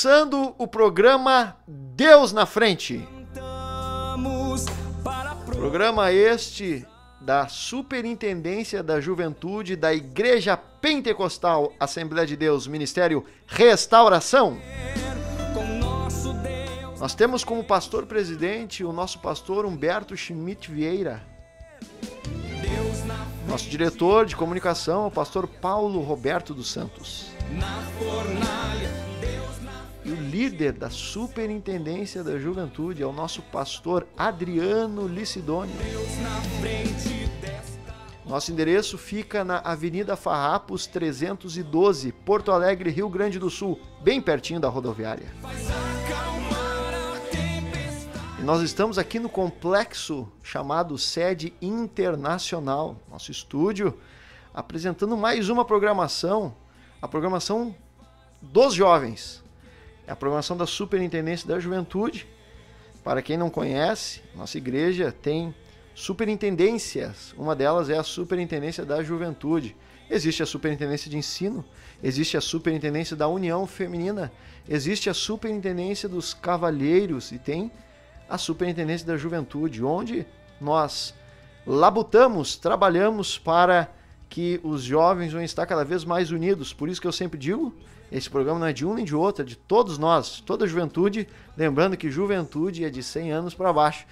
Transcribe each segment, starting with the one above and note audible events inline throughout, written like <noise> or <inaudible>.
começando o programa Deus na Frente. Programa este da Superintendência da Juventude da Igreja Pentecostal Assembleia de Deus Ministério Restauração. Nós temos como pastor presidente o nosso pastor Humberto Schmidt Vieira. Nosso diretor de comunicação o pastor Paulo Roberto dos Santos. E o líder da Superintendência da Juventude é o nosso pastor Adriano Licidônio. Nosso endereço fica na Avenida Farrapos 312, Porto Alegre, Rio Grande do Sul, bem pertinho da rodoviária. E nós estamos aqui no complexo chamado Sede Internacional, nosso estúdio, apresentando mais uma programação, a programação dos jovens. É a programação da Superintendência da Juventude. Para quem não conhece, nossa igreja tem superintendências. Uma delas é a Superintendência da Juventude. Existe a Superintendência de Ensino, existe a Superintendência da União Feminina, existe a Superintendência dos Cavalheiros e tem a Superintendência da Juventude, onde nós labutamos, trabalhamos para que os jovens vão estar cada vez mais unidos. Por isso que eu sempre digo esse programa não é de um nem de outro, é de todos nós, toda a juventude. Lembrando que juventude é de 100 anos para baixo.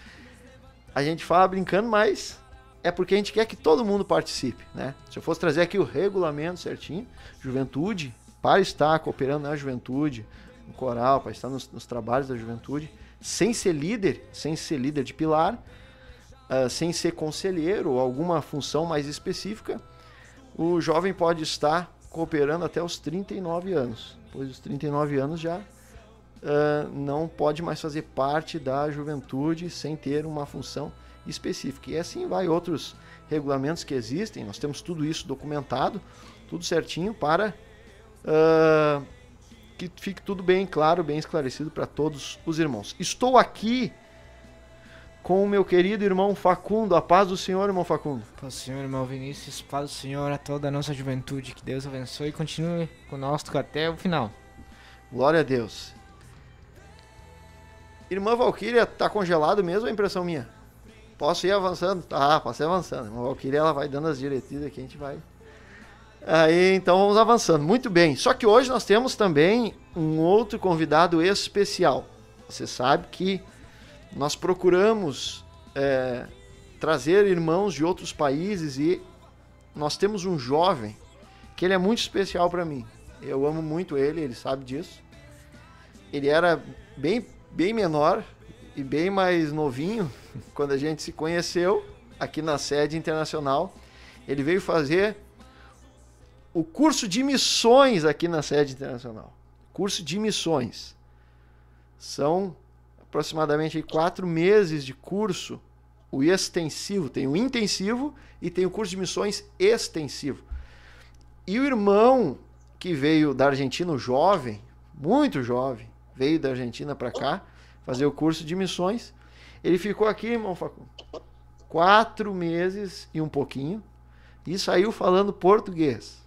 A gente fala brincando, mas é porque a gente quer que todo mundo participe, né? Se eu fosse trazer aqui o regulamento certinho, juventude, para estar cooperando na juventude, no coral, para estar nos, nos trabalhos da juventude, sem ser líder, sem ser líder de pilar, uh, sem ser conselheiro ou alguma função mais específica, o jovem pode estar cooperando até os 39 anos, pois os 39 anos já uh, não pode mais fazer parte da juventude sem ter uma função específica. E assim vai outros regulamentos que existem, nós temos tudo isso documentado, tudo certinho para uh, que fique tudo bem claro, bem esclarecido para todos os irmãos. Estou aqui com o meu querido irmão Facundo. A paz do Senhor, irmão Facundo. Paz do Senhor, irmão Vinícius. Paz do Senhor a toda a nossa juventude. Que Deus abençoe e continue conosco até o final. Glória a Deus. Irmã Valquíria, tá congelado mesmo a impressão minha? Posso ir avançando? Ah, posso ir avançando. Irmã Valquíria, ela vai dando as diretrizes aqui, a gente vai... Aí, então vamos avançando. Muito bem. Só que hoje nós temos também um outro convidado especial. Você sabe que nós procuramos é, trazer irmãos de outros países e nós temos um jovem que ele é muito especial para mim. Eu amo muito ele, ele sabe disso. Ele era bem, bem menor e bem mais novinho <laughs> quando a gente se conheceu aqui na sede internacional. Ele veio fazer o curso de missões aqui na sede internacional. Curso de missões. São aproximadamente quatro meses de curso, o extensivo. Tem o intensivo e tem o curso de missões extensivo. E o irmão que veio da Argentina, o jovem, muito jovem, veio da Argentina para cá fazer o curso de missões. Ele ficou aqui, irmão Facundo, quatro meses e um pouquinho e saiu falando português.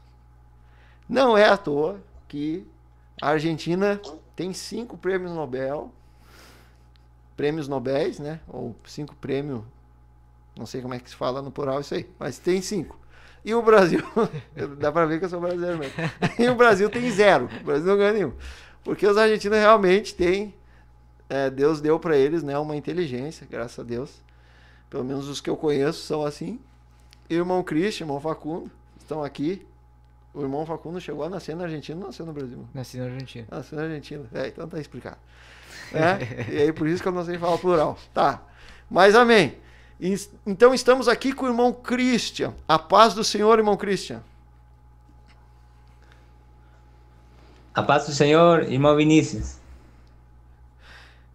Não é à toa que a Argentina tem cinco prêmios Nobel prêmios Nobel, né? Ou cinco prêmios, não sei como é que se fala no plural isso aí, mas tem cinco. E o Brasil, <laughs> dá para ver que eu sou brasileiro mesmo. E o Brasil tem zero, o Brasil não ganha nenhum. Porque os argentinos realmente têm, é, Deus deu para eles né, uma inteligência, graças a Deus. Pelo menos os que eu conheço são assim. E o irmão Cristian, irmão Facundo, estão aqui. O irmão Facundo chegou a nascer na Argentina, nasceu no Brasil. Nasceu na Argentina. Nasceu na Argentina. É, então tá explicado. Né? e aí por isso que eu não sei falar plural. Tá. Mas amém. Então estamos aqui com o irmão Christian. A paz do Senhor, irmão Christian. A paz do Senhor, irmão Vinícius.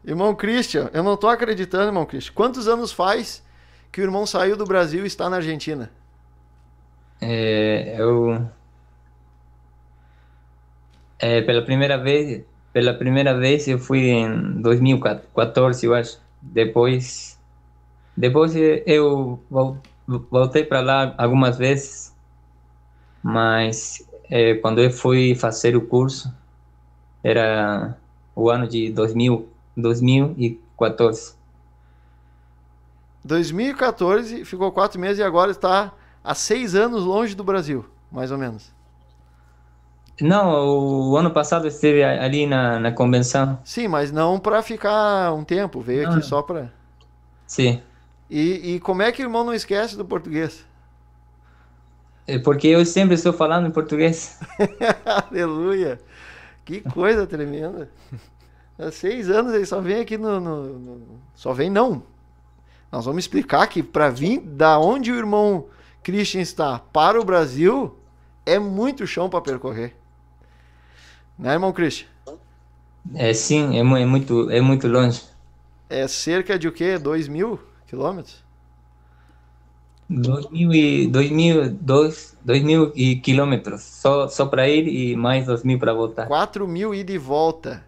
Irmão Christian, eu não estou acreditando, irmão Christian. Quantos anos faz que o irmão saiu do Brasil e está na Argentina? É, eu. É, pela primeira vez pela primeira vez eu fui em 2014, eu acho. Depois, depois eu voltei para lá algumas vezes, mas é, quando eu fui fazer o curso, era o ano de 2000, 2014. 2014, ficou quatro meses e agora está há seis anos longe do Brasil, mais ou menos. Não, o ano passado esteve ali na, na convenção. Sim, mas não para ficar um tempo, veio não. aqui ah. só para. Sim. E, e como é que o irmão não esquece do português? É porque eu sempre estou falando em português. <laughs> Aleluia! Que coisa tremenda! Há seis anos ele só vem aqui no, no, no... Só vem não. Nós vamos explicar que para vir da onde o irmão Christian está para o Brasil é muito chão para percorrer. Né, irmão Christian? É sim, é, é, muito, é muito longe. É cerca de o quê? 2 mil quilômetros? 2 mil e, mil, mil e quilômetros, só, só para ir e mais 2 mil para voltar. 4 mil e de volta.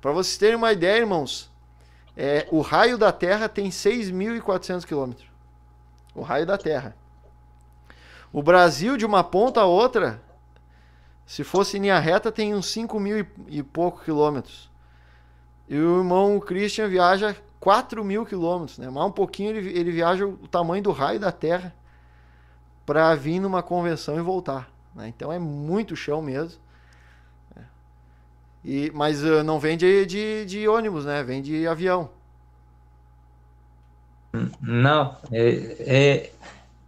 Para vocês terem uma ideia, irmãos, é, o raio da Terra tem 6.400 quilômetros. O raio da Terra. O Brasil, de uma ponta a outra, se fosse linha reta, tem uns 5 mil e, pouco quilômetros. E o irmão Christian viaja 4 mil quilômetros, né? Mais um pouquinho ele, ele viaja o tamanho do raio da Terra para vir numa convenção e voltar. Né? Então é muito chão mesmo. Né? E, mas eh, não vem de, de, de, ônibus, né? Vem de avião. Não, é, é,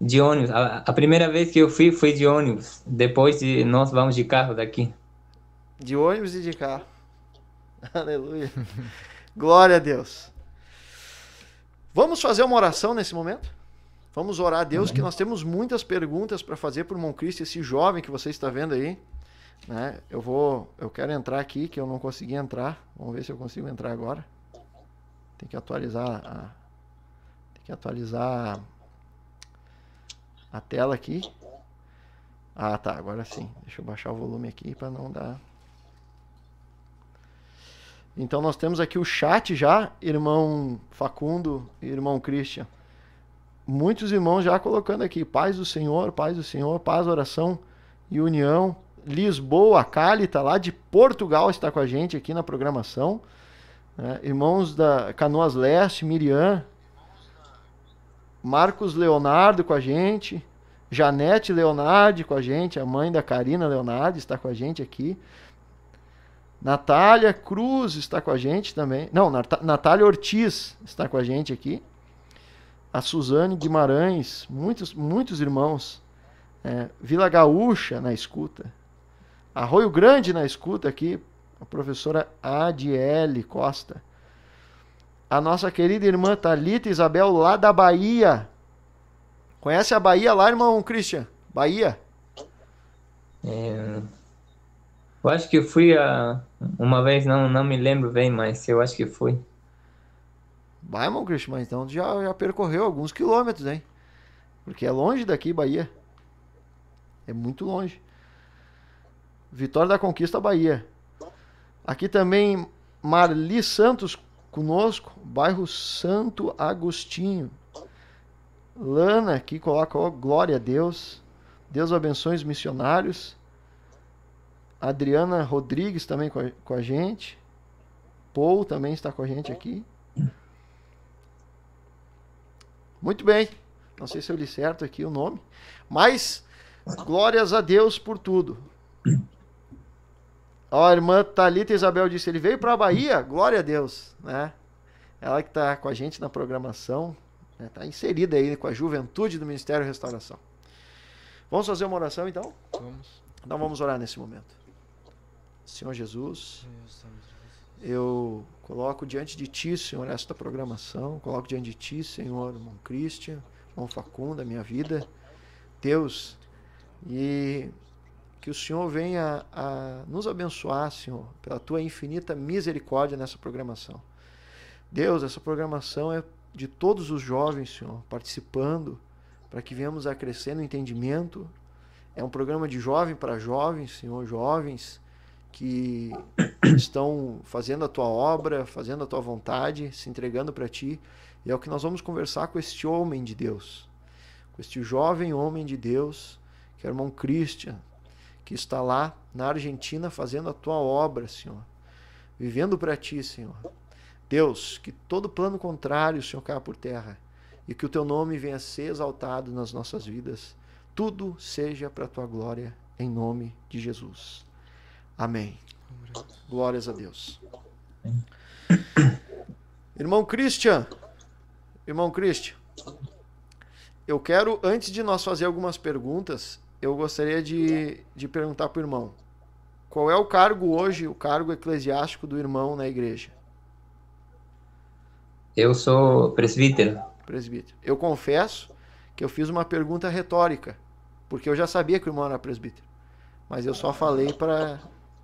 de ônibus. A, a, primeira vez que eu fui foi de ônibus. Depois de, nós vamos de carro daqui. De ônibus e de carro. <laughs> Aleluia. Glória a Deus. Vamos fazer uma oração nesse momento? Vamos orar a Deus, que nós temos muitas perguntas para fazer para o Moncristo, esse jovem que você está vendo aí. Né? Eu vou, eu quero entrar aqui, que eu não consegui entrar. Vamos ver se eu consigo entrar agora. Tem que atualizar, a, tem que atualizar. A, a tela aqui. Ah, tá, agora sim. Deixa eu baixar o volume aqui para não dar. Então nós temos aqui o chat já, irmão Facundo e irmão Christian. Muitos irmãos já colocando aqui, paz do Senhor, paz do Senhor, paz, oração e união. Lisboa, tá lá de Portugal, está com a gente aqui na programação. É, irmãos da Canoas Leste, Miriam, Marcos Leonardo com a gente. Janete Leonardi com a gente, a mãe da Karina Leonardi está com a gente aqui. Natália Cruz está com a gente também. Não, Natália Ortiz está com a gente aqui. A Suzane Guimarães, muitos, muitos irmãos. É, Vila Gaúcha na escuta. Arroio Grande na escuta aqui. A professora Adiele Costa a nossa querida irmã Talita Isabel, lá da Bahia. Conhece a Bahia lá, irmão Christian? Bahia? É, eu acho que fui a, uma vez, não, não me lembro bem, mas eu acho que fui. Vai, irmão Christian, mas então já, já percorreu alguns quilômetros, hein? Porque é longe daqui, Bahia. É muito longe. Vitória da Conquista, Bahia. Aqui também, Marli Santos, conosco, bairro Santo Agostinho. Lana, que coloca, ó, glória a Deus. Deus abençoe os missionários. Adriana Rodrigues também com a, com a gente. Paul também está com a gente aqui. Muito bem. Não sei se eu li certo aqui o nome. Mas glórias a Deus por tudo. Ó, a irmã Thalita Isabel disse, ele veio para a Bahia, glória a Deus, né? Ela que está com a gente na programação, está né? Tá inserida aí com a juventude do Ministério Restauração. Vamos fazer uma oração, então? Vamos. Então vamos orar nesse momento. Senhor Jesus, eu coloco diante de Ti, Senhor, esta programação, coloco diante de Ti, Senhor, irmão Cristian, irmão Facundo, a minha vida, Deus, e que o Senhor venha a nos abençoar, Senhor, pela tua infinita misericórdia nessa programação. Deus, essa programação é de todos os jovens, Senhor, participando, para que venhamos a crescer no entendimento. É um programa de jovem para jovens, Senhor, jovens que <coughs> estão fazendo a tua obra, fazendo a tua vontade, se entregando para ti. E é o que nós vamos conversar com este homem de Deus, com este jovem homem de Deus, que é o irmão Christian, que está lá na Argentina fazendo a tua obra, Senhor, vivendo para ti, Senhor. Deus, que todo plano contrário, Senhor, caia por terra e que o teu nome venha a ser exaltado nas nossas vidas. Tudo seja para a tua glória, em nome de Jesus. Amém. Glórias a Deus. Irmão Christian, irmão Christian, eu quero, antes de nós fazer algumas perguntas, eu gostaria de, de perguntar para o irmão. Qual é o cargo hoje, o cargo eclesiástico do irmão na igreja? Eu sou presbítero. Presbítero. Eu confesso que eu fiz uma pergunta retórica, porque eu já sabia que o irmão era presbítero. Mas eu só falei para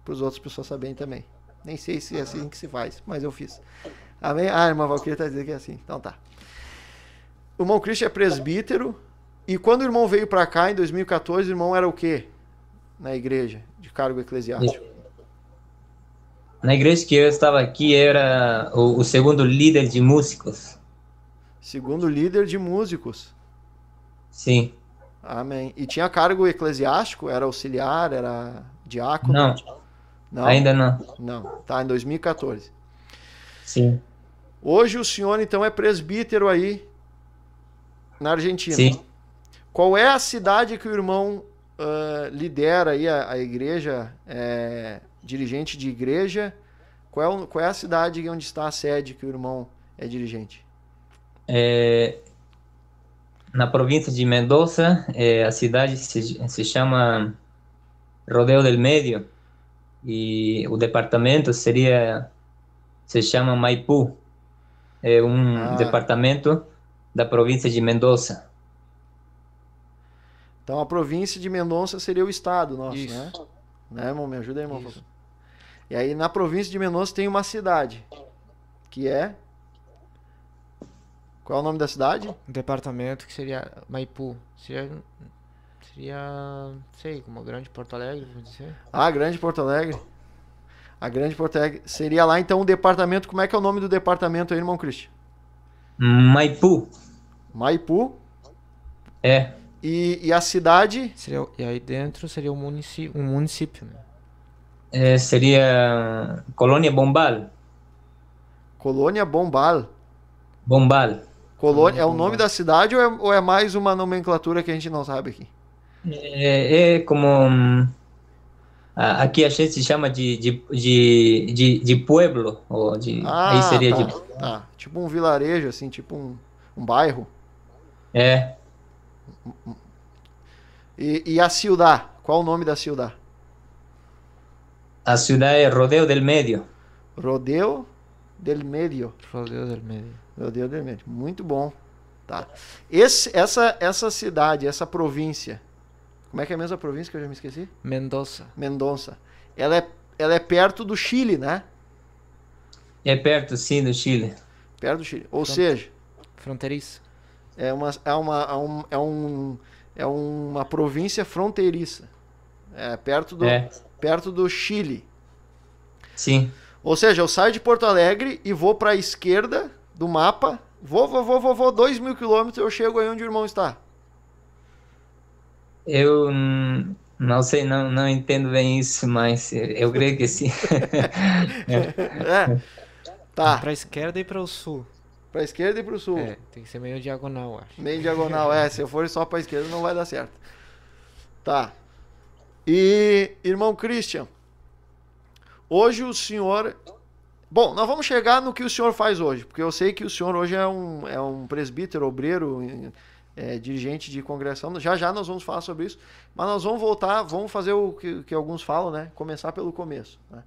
os outros pessoas saberem também. Nem sei se é assim que se faz, mas eu fiz. Amém? Ah, irmã Valquíria está dizendo que é assim. Então tá. O irmão Cristo é presbítero, e quando o irmão veio para cá, em 2014, o irmão era o quê? Na igreja, de cargo eclesiástico. Na igreja que eu estava aqui, era o, o segundo líder de músicos. Segundo líder de músicos. Sim. Amém. E tinha cargo eclesiástico? Era auxiliar? Era diácono? Não. não. Ainda não. Não. Tá, em 2014. Sim. Hoje o senhor, então, é presbítero aí na Argentina. Sim. Qual é a cidade que o irmão uh, lidera aí a, a igreja, é, dirigente de igreja? Qual é, qual é a cidade onde está a sede que o irmão é dirigente? É, na província de Mendoza, é, a cidade se, se chama Rodeo del Medio e o departamento seria se chama Maipú, é um ah. departamento da província de Mendoza. Então a província de Mendonça seria o estado nosso, Isso. né? Né, irmão? Me ajuda aí, irmão. Isso. E aí na província de Mendonça tem uma cidade, que é... Qual é o nome da cidade? Um departamento que seria Maipu. Seria... Seria, sei, como a Grande Porto Alegre, vou dizer. Ah, Grande Porto Alegre. A Grande Porto Alegre. Seria lá então o um departamento. Como é que é o nome do departamento aí, irmão Cristian? Maipu. Maipu? É. E, e a cidade? Seria, e aí dentro seria um município. Um município né? é, seria Colônia Bombal. Colônia Bombal. Bombal. Colônia, é o nome da cidade ou é, ou é, mais uma nomenclatura que a gente não sabe aqui? É, é como. Hum, aqui a gente se chama de, de, de, de, de pueblo. Ou de, ah, aí seria tá, de. Tá. Tipo um vilarejo, assim, tipo um, um bairro. É. E, e a ciudad? Qual o nome da ciudad? A ciudad é Rodeo del Medio. Rodeo del Medio. Rodeo del Medio. Rodeo del Medio. Muito bom. Tá. Esse, essa, essa cidade, essa província, como é que é a mesma província que eu já me esqueci? Mendoza. Mendoza. Ela é, ela é perto do Chile, né? É perto, sim, do Chile. Perto do Chile. Ou Fronte... seja... fronteiriça é uma, é uma, é um, é, um, é uma província fronteiriça, é, perto, do, é. perto do Chile. Sim. Ou seja, eu saio de Porto Alegre e vou para a esquerda do mapa, vou, vou, vou, vou, vou, dois mil quilômetros, e eu chego aí onde o irmão está. Eu não sei, não, não entendo bem isso, mas eu creio que sim. <laughs> É. <laughs> é. Tá. Para esquerda e para o sul. Pra esquerda e pro sul. É, tem que ser meio diagonal, acho. Meio diagonal, é. Se eu for só pra esquerda, não vai dar certo. Tá. E, irmão Christian, hoje o senhor. Bom, nós vamos chegar no que o senhor faz hoje, porque eu sei que o senhor hoje é um, é um presbítero, obreiro, é, dirigente de congressão. Já já nós vamos falar sobre isso, mas nós vamos voltar, vamos fazer o que, que alguns falam, né? Começar pelo começo. Né?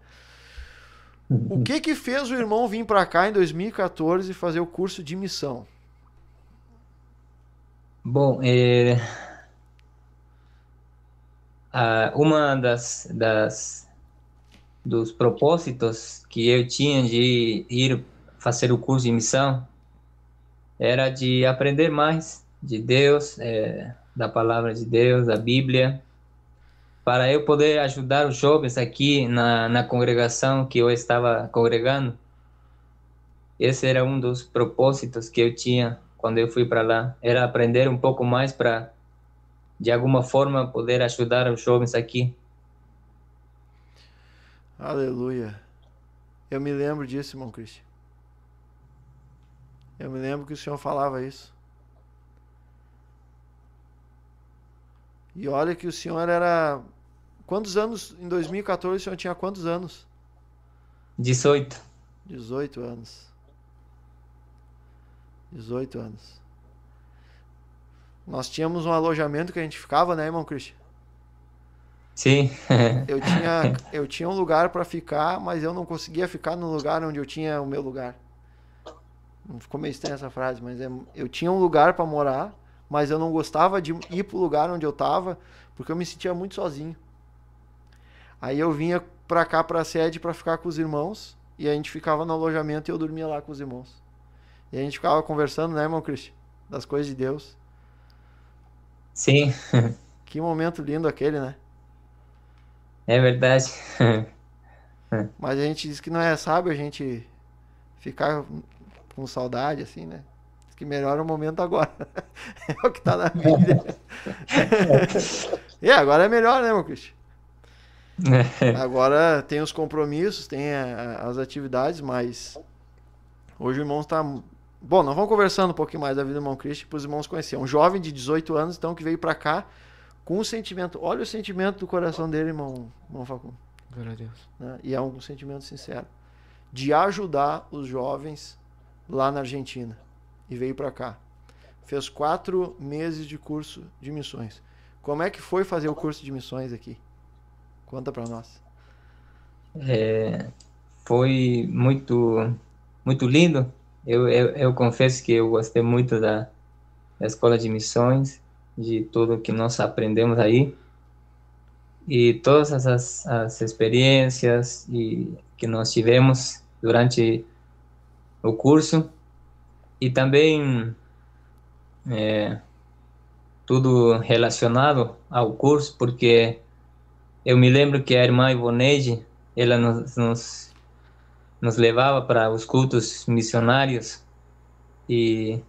O que que fez o irmão vir para cá em 2014 fazer o curso de missão? Bom, é... ah, uma das, das dos propósitos que eu tinha de ir fazer o curso de missão era de aprender mais de Deus, é, da palavra de Deus, da Bíblia para eu poder ajudar os jovens aqui na, na congregação que eu estava congregando. Esse era um dos propósitos que eu tinha quando eu fui para lá, era aprender um pouco mais para, de alguma forma, poder ajudar os jovens aqui. Aleluia. Eu me lembro disso, irmão Cristian. Eu me lembro que o Senhor falava isso. E olha que o Senhor era Quantos anos em 2014 o senhor tinha quantos anos? 18. 18 anos. 18 anos. Nós tínhamos um alojamento que a gente ficava, né, irmão Christian? Sim. <laughs> eu, tinha, eu tinha um lugar para ficar, mas eu não conseguia ficar no lugar onde eu tinha o meu lugar. Não ficou meio estranha essa frase, mas é, eu tinha um lugar para morar, mas eu não gostava de ir pro lugar onde eu tava, porque eu me sentia muito sozinho. Aí eu vinha pra cá, pra sede, pra ficar com os irmãos. E a gente ficava no alojamento e eu dormia lá com os irmãos. E a gente ficava conversando, né, irmão Cristian? Das coisas de Deus. Sim. <laughs> Que momento lindo aquele, né? É verdade. <laughs> Mas a gente diz que não é sábio a gente ficar com saudade, assim, né? Diz que melhor é o momento agora. <laughs> é o que tá na vida é, agora é melhor, né, meu Cristian? É. Agora tem os compromissos, tem a, as atividades, mas hoje o irmão está. Bom, nós vamos conversando um pouquinho mais da vida do irmão Cristo para os irmãos conhecerem. É um jovem de 18 anos, então, que veio para cá com um sentimento. Olha o sentimento do coração dele, irmão, irmão Facundo. Glória a Deus. Né? E é um sentimento sincero de ajudar os jovens lá na Argentina e veio para cá. Fez quatro meses de curso de missões. Como é que foi fazer o curso de missões aqui? Conta para nós. É, foi muito, muito lindo. Eu, eu, eu, confesso que eu gostei muito da, da escola de missões, de tudo que nós aprendemos aí. E todas as, as experiências e, que nós tivemos durante o curso. E também é, tudo relacionado ao curso, porque eu me lembro que a irmã Ivoneide, ela nos, nos, nos levava para os cultos missionários e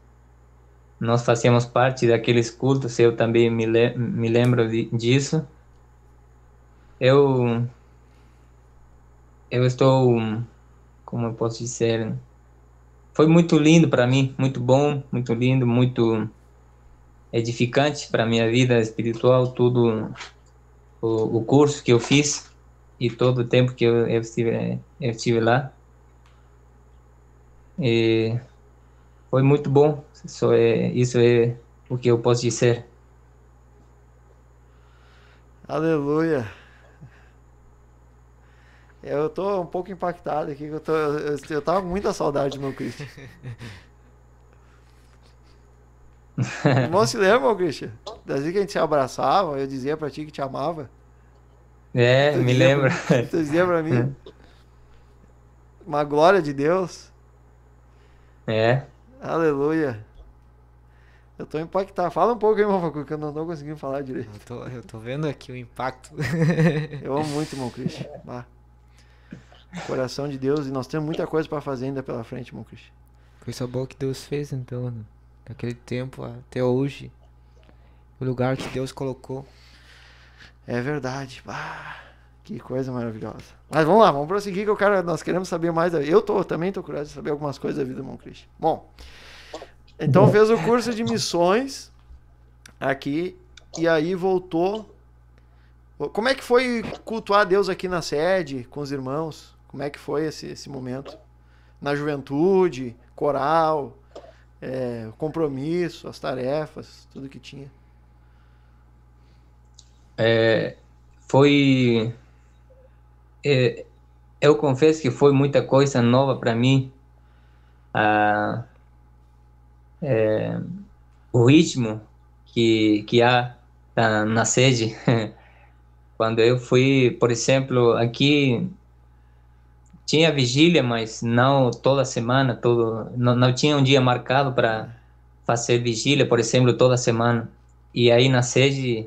nós fazíamos parte daqueles cultos, eu também me, le me lembro de, disso. Eu, eu estou, como eu posso dizer, foi muito lindo para mim, muito bom, muito lindo, muito edificante para minha vida espiritual, tudo o, o curso que eu fiz e todo o tempo que eu, eu, estive, eu estive lá. E foi muito bom, Só é, isso é o que eu posso dizer. Aleluia! Eu tô um pouco impactado aqui, eu, tô, eu, eu tava com muita saudade do meu Cristo. <laughs> irmão <laughs> se lembra, Christian? Das vezes que a gente se abraçava, eu dizia pra ti que te amava. É, tu me lembra. Tu dizia pra mim. <laughs> É. Uma glória de Deus. É. Aleluia. Eu tô impactado. Fala um pouco irmão porque que eu não tô conseguindo falar direito. Eu tô, eu tô vendo aqui o impacto. <laughs> eu amo muito, irmão Christian. Coração de Deus. E nós temos muita coisa para fazer ainda pela frente, irmão Christian. Coisa boa que Deus fez, então, né? daquele tempo até hoje. O lugar que Deus colocou. É verdade. Ah, que coisa maravilhosa. Mas vamos lá, vamos prosseguir que eu quero, nós queremos saber mais. Eu tô, também tô curioso de saber algumas coisas da vida do Mão Cristo. Bom, então fez o curso de missões aqui e aí voltou. Como é que foi cultuar Deus aqui na sede com os irmãos? Como é que foi esse, esse momento? Na juventude, coral, é, o compromisso, as tarefas, tudo que tinha? É, foi. É, eu confesso que foi muita coisa nova para mim. Ah, é, o ritmo que, que há tá, na sede. <laughs> Quando eu fui, por exemplo, aqui tinha vigília, mas não toda semana, todo, não, não tinha um dia marcado para fazer vigília, por exemplo, toda semana. E aí na sede,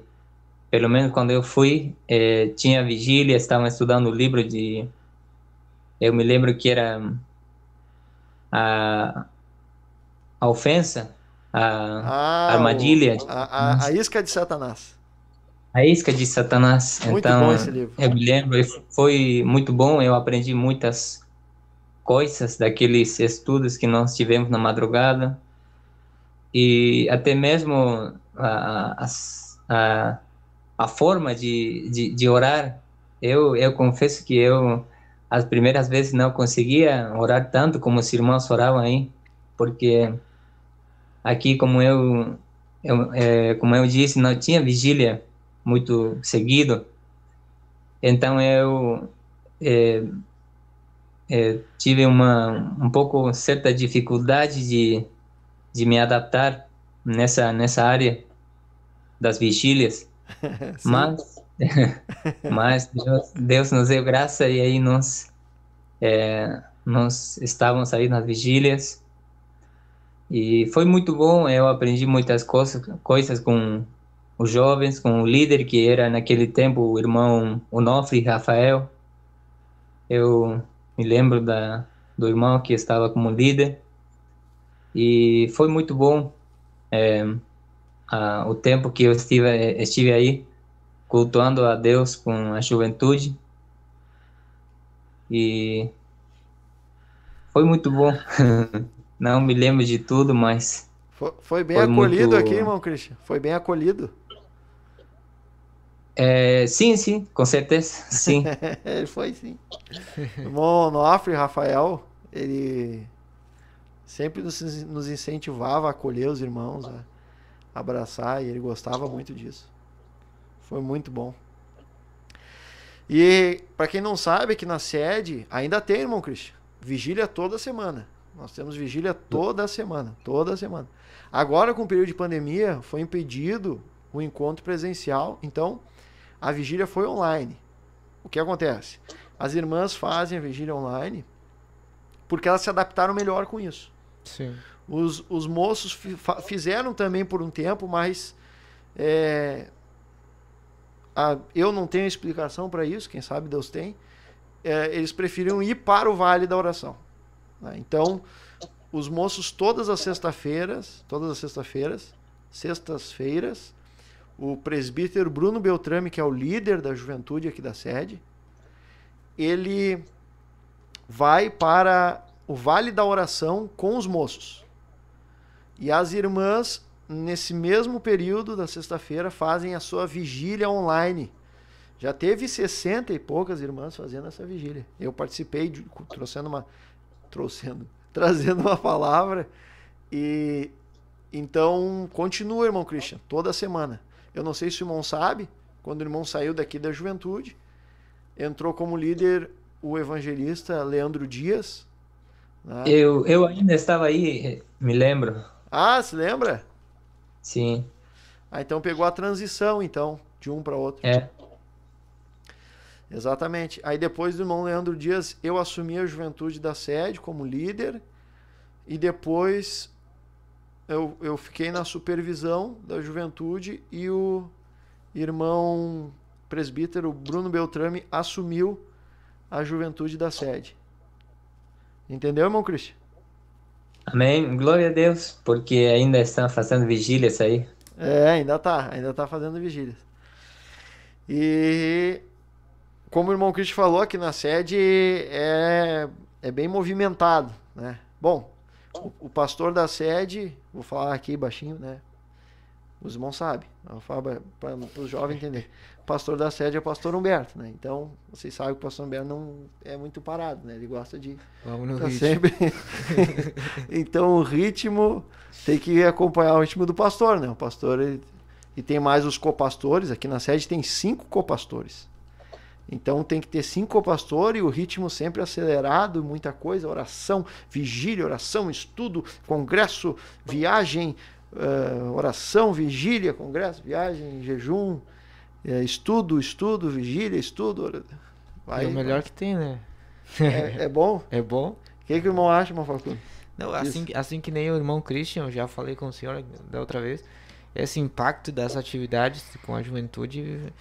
pelo menos quando eu fui, eh, tinha vigília, estavam estudando o livro de. Eu me lembro que era a, a ofensa, a, ah, armadilha. O, a, a, a isca de Satanás. A Isca de Satanás. Muito então, bom esse livro. Eu me lembro, foi muito bom, eu aprendi muitas coisas daqueles estudos que nós tivemos na madrugada. E até mesmo a, a, a forma de, de, de orar, eu, eu confesso que eu, as primeiras vezes, não conseguia orar tanto como os irmãos oravam aí, porque aqui, como eu, eu é, como eu disse, não tinha vigília muito seguido. Então eu é, é, tive uma um pouco certa dificuldade de, de me adaptar nessa nessa área das vigílias, <laughs> mas <laughs> mas Deus, Deus, nos deu graça e aí nós é, nós estávamos aí nas vigílias e foi muito bom eu aprendi muitas coisas coisas com os jovens, com o líder que era naquele tempo o irmão Onofre Rafael. Eu me lembro da, do irmão que estava como líder e foi muito bom é, a, o tempo que eu estive, estive aí cultuando a Deus com a juventude e foi muito bom. <laughs> Não me lembro de tudo, mas. Foi, foi bem foi acolhido muito... aqui, irmão Christian. Foi bem acolhido. É, sim, sim, com certeza, sim. <laughs> ele foi sim. O Nofre, Rafael, ele sempre nos, nos, incentivava a acolher os irmãos, a abraçar, e ele gostava muito disso. Foi muito bom. E para quem não sabe, que na sede ainda tem, irmão Cristian, vigília toda semana. Nós temos vigília toda semana, toda semana. Agora, com o período de pandemia, foi impedido o encontro presencial, então a vigília foi online. O que acontece? As irmãs fazem a vigília online porque elas se adaptaram melhor com isso. Sim. Os, os moços fizeram também por um tempo, mas é, a, eu não tenho explicação para isso, quem sabe Deus tem. É, eles preferiram ir para o Vale da Oração. Né? Então, os moços todas as sextas-feiras, todas as sextas-feiras, sextas-feiras, o presbítero Bruno Beltrame, que é o líder da juventude aqui da sede, ele vai para o Vale da Oração com os moços. E as irmãs, nesse mesmo período da sexta-feira, fazem a sua vigília online. Já teve 60 e poucas irmãs fazendo essa vigília. Eu participei de, trouxendo uma trouxendo, <laughs> trazendo uma palavra e então continua, irmão Christian, toda semana. Eu não sei se o irmão sabe, quando o irmão saiu daqui da juventude, entrou como líder o evangelista Leandro Dias. Né? Eu, eu ainda estava aí, me lembro. Ah, se lembra? Sim. Ah, então pegou a transição, então, de um para outro. É. Exatamente. Aí depois do irmão Leandro Dias, eu assumi a juventude da sede como líder. E depois eu, eu fiquei na supervisão da juventude e o irmão presbítero Bruno Beltrame assumiu a juventude da sede. Entendeu, irmão Cristian? Amém. Glória a Deus, porque ainda estão fazendo vigílias aí. É, ainda tá, ainda tá fazendo vigílias. E como o irmão Cristo falou, aqui na sede é, é bem movimentado, né? Bom, o, pastor da sede, vou falar aqui baixinho, né? Os irmãos sabem, Vou falar para os jovens entender. O pastor da sede é o pastor Humberto, né? Então, vocês sabem que o pastor Humberto não é muito parado, né? Ele gosta de. Vamos no tá ritmo. Sempre... <laughs> então, o ritmo tem que acompanhar o ritmo do pastor, né? O pastor, ele... e tem mais os copastores, aqui na sede tem cinco copastores. Então tem que ter cinco pastores pastor e o ritmo sempre acelerado, muita coisa, oração, vigília, oração, estudo, congresso, viagem, uh, oração, vigília, congresso, viagem, jejum, uh, estudo, estudo, vigília, estudo. Vai, é o melhor vai. que tem, né? É, é, bom? <laughs> É bom. O que, que o irmão acha, irmão Facundo? Não, assim, assim que nem o irmão Christian, eu já falei com o senhor da outra vez, esse impacto das atividades com a juventude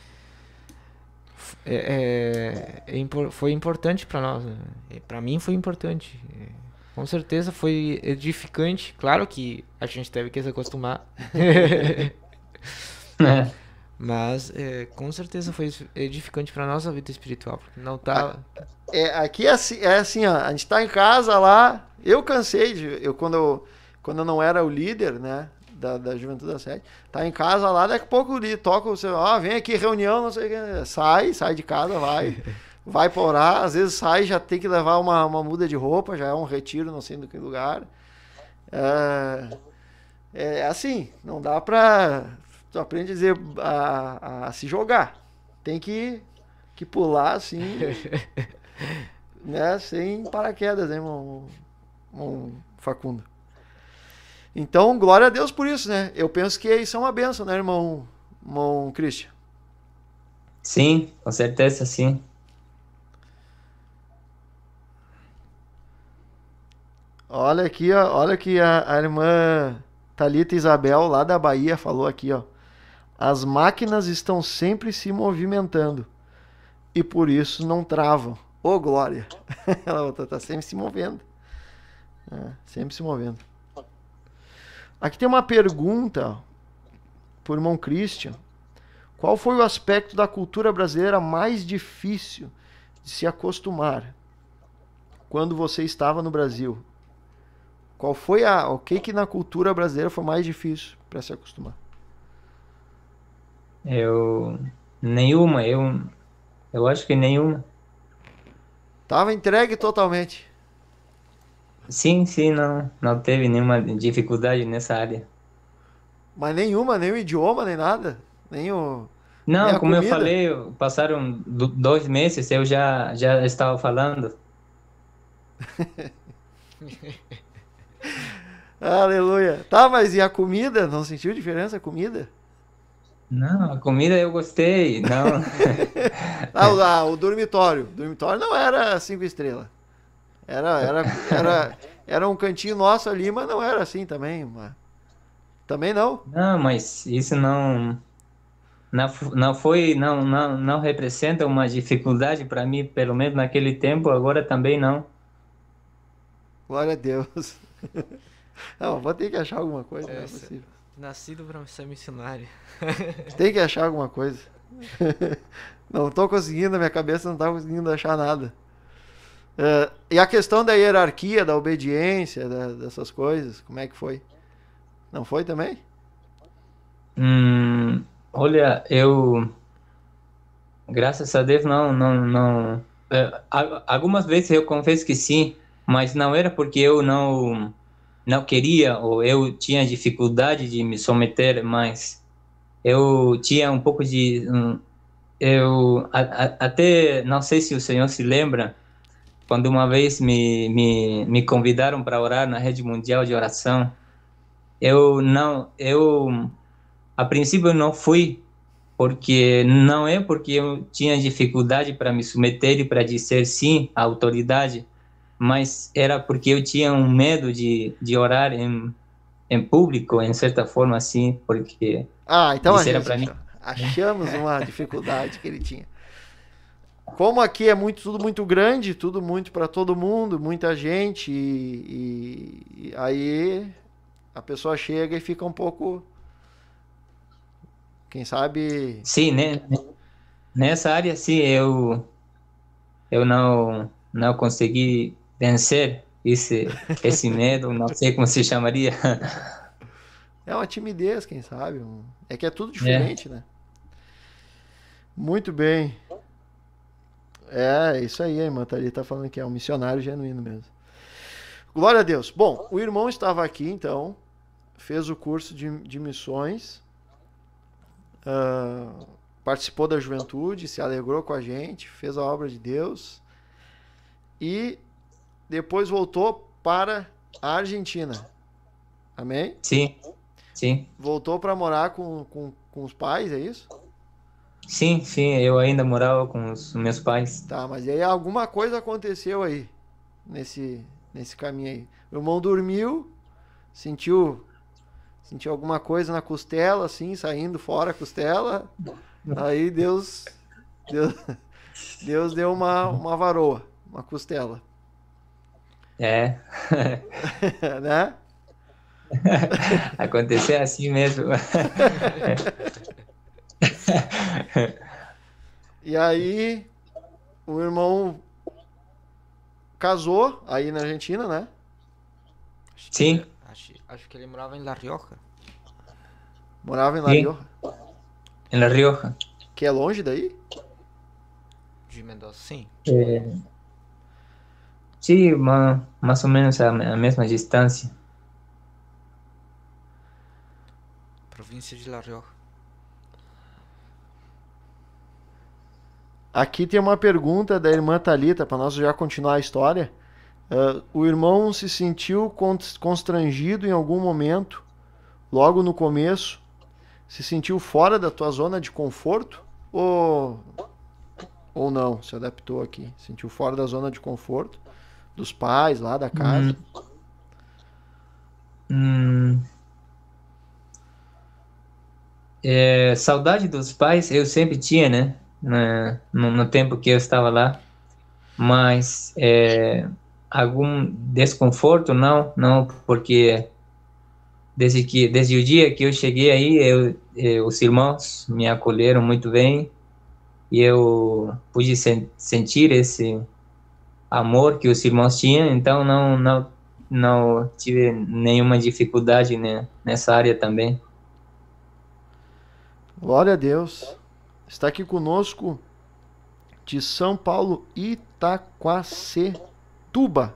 é, é, é foi importante para nós. Né? É, para mim foi importante. É, com certeza foi edificante. Claro que a gente teve que se acostumar. <laughs> é. Mas é, com certeza foi edificante para nossa vida espiritual, porque não tá é, aqui é assim, é assim, ó, a gente está em casa lá, eu cansei de eu quando eu, quando eu não era o líder, né? da, da Juventude da Sede. Tá em casa lá, daqui a pouco ele toca, você, ó, ah, vem aqui, reunião, não sei o que. Sai, sai de casa, vai. <laughs> vai pra orar, às vezes sai, já tem que levar uma, uma muda de roupa, já é um retiro, não sei do que lugar. É, é assim, não dá pra. Tu aprende a dizer a, a se jogar. Tem que, que pular assim. <laughs> né? Sem paraquedas, né, irmão, irmão Facundo? Então, glória a Deus por isso, né? Eu penso que isso é uma benção, né, irmão, irmão Christian? Sim, com certeza, sim. Olha aqui, ó, olha que a, a irmã Talita Isabel, lá da Bahia, falou aqui, ó. As máquinas estão sempre se movimentando e por isso não travam. Ô, oh, glória! <laughs> Ela está tá sempre se movendo. É, sempre se movendo. Aqui tem uma pergunta por irmão Christian. Qual foi o aspecto da cultura brasileira mais difícil de se acostumar quando você estava no Brasil? Qual foi a. O que, que na cultura brasileira foi mais difícil para se acostumar? Eu. Nenhuma. Eu, eu acho que nenhuma. Tava entregue totalmente. Sim, sim, não, não teve nenhuma dificuldade nessa área. Mas nenhuma, nem o idioma, nem nada? Nem o. Não, nem como comida? eu falei, passaram dois meses, eu já, já estava falando. <laughs> Aleluia. Tá, mas e a comida? Não sentiu diferença a comida? Não, a comida eu gostei, não. <laughs> ah, o, ah, o dormitório. O dormitório não era cinco estrelas. Era, era, era, era um cantinho nosso ali, mas não era assim também. Mas... Também não. Não, mas isso não não, não foi não, não não representa uma dificuldade para mim, pelo menos naquele tempo, agora também não. Glória a Deus. <laughs> Não, vou ter que achar alguma coisa, é, é Nascido para ser missionário. <laughs> Tem que achar alguma coisa. <laughs> Não tô conseguindo, minha cabeça não tá conseguindo achar nada. Uh, e a questão da hierarquia, da obediência, da, dessas coisas, como é que foi? Não foi também? Hum, olha, eu. Graças a Deus, não. não, não é, algumas vezes eu confesso que sim, mas não era porque eu não não queria ou eu tinha dificuldade de me someter mais. Eu tinha um pouco de. Um, eu a, a, até não sei se o senhor se lembra quando uma vez me, me, me convidaram para orar na rede mundial de oração, eu não, eu a princípio não fui, porque não é porque eu tinha dificuldade para me submeter e para dizer sim à autoridade, mas era porque eu tinha um medo de, de orar em, em público, em certa forma assim, porque ah, então isso era mim. Achamos uma dificuldade que ele tinha como aqui é muito, tudo muito grande, tudo muito para todo mundo, muita gente, e, e, e, aí a pessoa chega e fica um pouco. Quem sabe. Sim, né? Nessa área, sim, eu, eu não, não consegui vencer esse, esse <laughs> medo, não sei como se chamaria. É uma timidez, quem sabe. É que é tudo é. diferente, é. né? Muito bem. É, isso aí, a irmã tá falando que é um missionário genuíno mesmo. Glória a Deus. Bom, o irmão estava aqui, então, fez o curso de, de missões, uh, participou da juventude, se alegrou com a gente, fez a obra de Deus e depois voltou para a Argentina. Amém? Sim, sim. Voltou para morar com, com, com os pais, é isso? Sim, sim, eu ainda morava com os meus pais. Tá, mas aí alguma coisa aconteceu aí, nesse, nesse caminho aí. Meu irmão dormiu, sentiu sentiu alguma coisa na costela, assim, saindo fora a costela. Aí Deus, Deus, <laughs> Deus deu uma, uma varoa, uma costela. É. <laughs> né? <laughs> Aconteceu assim mesmo. <laughs> e aí, o irmão casou aí na Argentina, né? Acho Sim. acho, acho, que ele morava em La Rioja. Morava em La Sim. Rioja? Em La Rioja. Que é longe daí? De Mendoza, sim. É... Sim, mais, mais ou menos a, a mesma distância. Província de La Rioja. Aqui tem uma pergunta da irmã Talita para nós já continuar a história. Uh, o irmão se sentiu constrangido em algum momento, logo no começo? Se sentiu fora da tua zona de conforto? Ou, ou não? Se adaptou aqui? Sentiu fora da zona de conforto dos pais lá da casa? Hum. Hum. É, saudade dos pais eu sempre tinha, né? né, no, no, tempo que eu estava lá, mas é, algum desconforto não, não, porque desde que desde o dia que eu cheguei aí, eu, eu, é, os irmãos me acolheram muito bem e eu pude sen sentir esse amor que os irmãos tinham, então não não não tive nenhuma dificuldade né, nessa área também. Glória a Deus. Está aqui conosco de São Paulo, Itaquacetuba.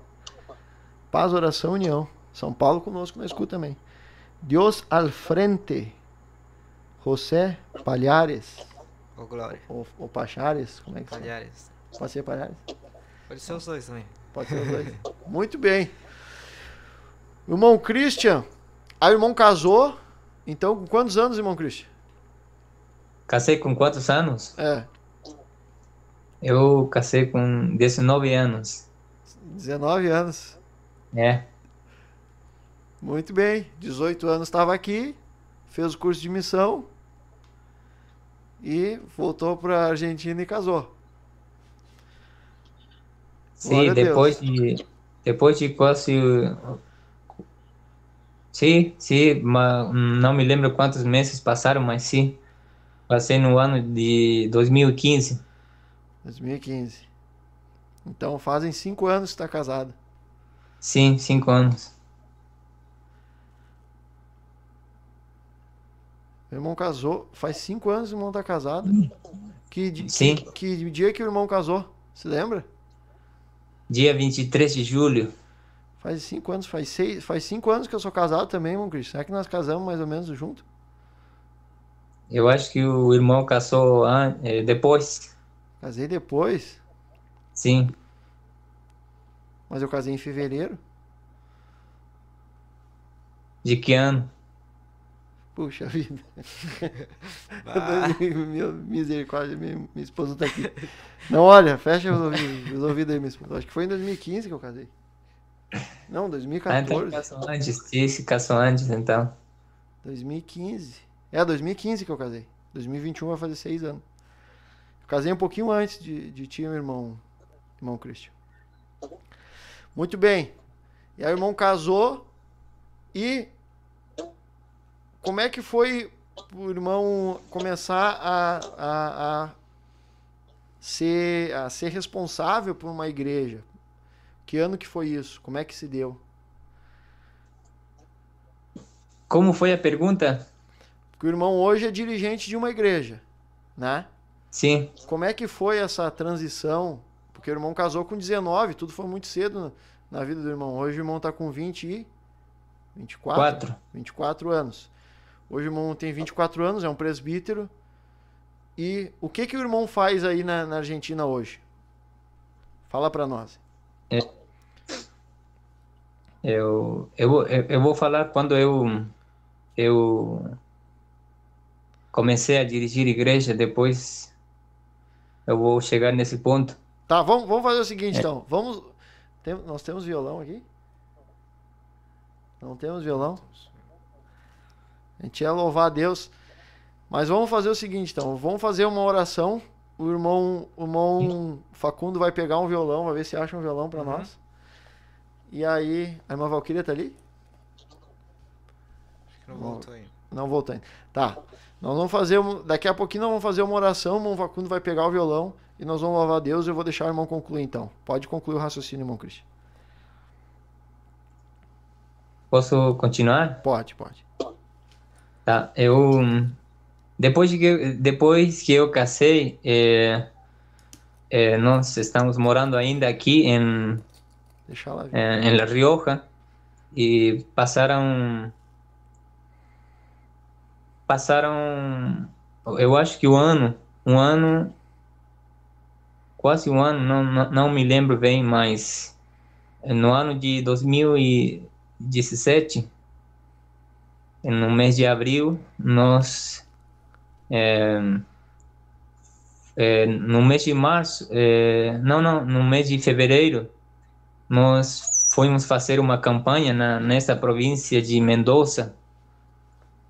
Paz, oração, união. São Paulo conosco na escuta também. Deus al frente. José Palhares. Ô, oh, Glória. Ou, ou Pachares, como é que Palhares. São? Pode ser Palhares? Pode ser os dois também. Pode ser os dois. Muito bem. Irmão Christian, aí o irmão casou. Então, com quantos anos, irmão Christian? Casei com quantos anos? É. Eu casei com 19 anos. 19 anos. É. Muito bem. 18 anos estava aqui, fez o curso de missão e voltou para Argentina e casou. Sim, depois de depois de quase Sim, sim, não me lembro quantos meses passaram, mas sim. Passei no ano de 2015. 2015. Então fazem cinco anos que está casado. Sim, cinco anos. Meu irmão casou. Faz cinco anos que o irmão está casado. Hum. Que, Sim. Que, que dia que o irmão casou? Se lembra? Dia 23 de julho. Faz cinco anos, faz seis. Faz cinco anos que eu sou casado também, irmão Cris. Será que nós casamos mais ou menos junto? Eu acho que o irmão caçou é, depois. Casei depois? Sim. Mas eu casei em fevereiro. De que ano? Puxa vida. <laughs> Ah. Meu misericórdia, minha, esposa tá aqui. Não, olha, fecha os ouvidos, os ouvidos aí, minha esposa. Acho que foi em 2015 que eu casei. Não, 2014. Ah, então caçou antes, Disse, caçou antes, então. 2015. É, 2015 que eu casei. 2021 vai fazer seis anos. Eu casei um pouquinho antes de, de ti, meu irmão, irmão Christian. Tá Muito bem. E aí o irmão casou e como é que foi o irmão começar a, a, a, ser, a ser responsável por uma igreja? Que ano que foi isso? Como é que se deu? Como foi a pergunta? Que o irmão hoje é dirigente de uma igreja, né? Sim. Como é que foi essa transição? Porque o irmão casou com 19, tudo foi muito cedo na, vida do irmão. Hoje o irmão está com 20 e 24, Quatro. 24 anos. Hoje o irmão tem 24 anos, é um presbítero. E o que que o irmão faz aí na, na Argentina hoje? Fala para nós. É. Eu, eu, eu vou falar quando eu eu comecei a dirigir igreja, depois eu vou chegar nesse ponto. Tá, vamos, vamos fazer o seguinte é. então. Vamos. Tem, nós temos violão aqui? Não temos violão? A gente ia louvar a Deus. Mas vamos fazer o seguinte então. Vamos fazer uma oração. O irmão, o irmão Facundo vai pegar um violão, vai ver se acha um violão para uhum. nós. E aí, a irmã Valquíria tá ali? Acho que não voltou ainda. Não voltou ainda. Tá. Nós vamos fazer, daqui a pouquinho nós vamos fazer uma oração, o irmão vacundo vai pegar o violão e nós vamos louvar a Deus. Eu vou deixar o irmão concluir então. Pode concluir o raciocínio, irmão Cristian. Posso continuar? Pode, pode. Tá, eu depois que eu, depois que eu casei, é, é, nós estamos morando ainda aqui em é, em La Rioja e passaram passaram, eu acho que um ano, um ano, quase um ano, não, não, não me lembro bem, mas no ano de 2017, no mês de abril, nós. É, é, no mês de março, é, não, não, no mês de fevereiro, nós fomos fazer uma campanha na, nessa província de Mendoza,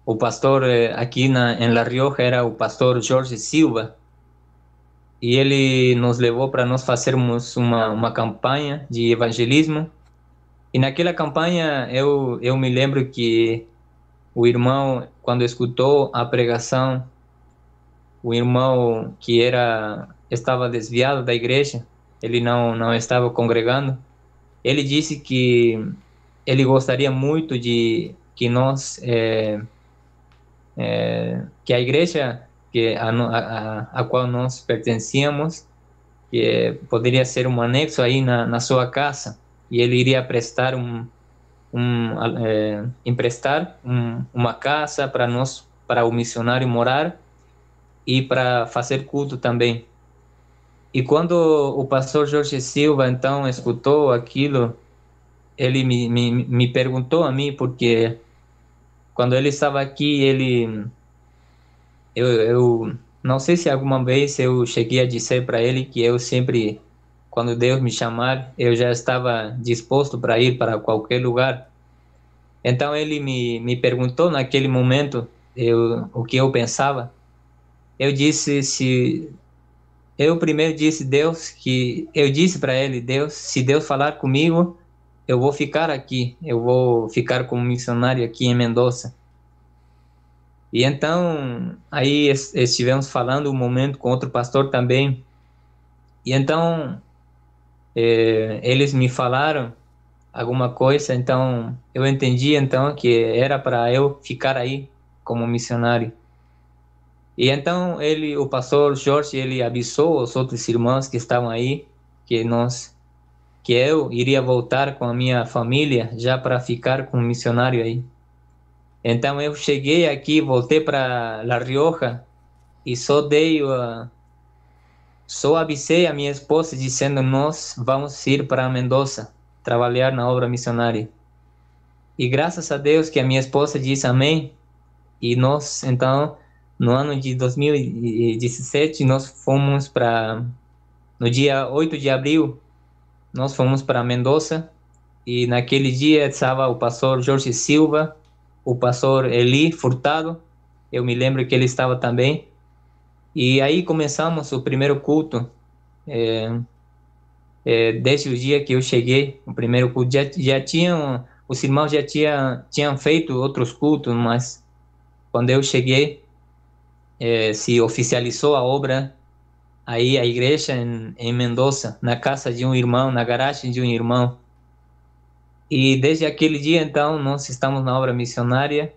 o pastor eh, aqui na, em La Rioja era o pastor Jorge Silva e ele eh, nos levou para nós fazermos uma, uma campanha de evangelismo e naquela campanha eu, eu me lembro que o irmão, quando escutou a pregação, o irmão que era estava desviado da igreja, ele não, não estava congregando, ele disse que ele gostaria muito de que nós... Eh, é, que a igreja que a, a, a, qual nós pertencíamos que é, poderia ser um anexo aí na, na sua casa e ele iria prestar um, um é, emprestar um, uma casa para nós para o missionário morar e para fazer culto também e quando o pastor Jorge Silva então escutou aquilo ele me, me, me perguntou a mim porque quando ele estava aqui, ele. Eu, eu não sei se alguma vez eu cheguei a dizer para ele que eu sempre, quando Deus me chamar, eu já estava disposto para ir para qualquer lugar. Então ele me, me perguntou naquele momento eu, o que eu pensava. Eu disse se eu primeiro disse Deus que eu disse para ele Deus se Deus falar comigo eu vou ficar aqui, eu vou ficar como missionário aqui em Mendoza. E então, aí estivemos falando um momento com outro pastor também. E então, eh, eles me falaram alguma coisa, então eu entendi então que era para eu ficar aí como missionário. E então ele, o pastor Jorge, ele avisou os outros irmãos que estavam aí que nós que eu iria voltar com a minha família já para ficar com o missionário aí. Então eu cheguei aqui, voltei para La Rioja e só dei uh, só avisei a minha esposa dizendo nós vamos ir para Mendoza trabalhar na obra missionária. E graças a Deus que a minha esposa disse amém. E nós então no ano de 2017 nós fomos para no dia 8 de abril nós fomos para Mendoza e naquele dia estava o pastor Jorge Silva, o pastor Eli Furtado, eu me lembro que ele estava também. E aí começamos o primeiro culto. É, é, desde o dia que eu cheguei, o primeiro culto, já, já tinham, os irmãos já tinham, tinham feito outros cultos, mas quando eu cheguei, é, se oficializou a obra aí a igreja em, em Mendoza, na casa de um irmão, na garagem de um irmão. E desde aquele dia, então, nós estamos na obra missionária.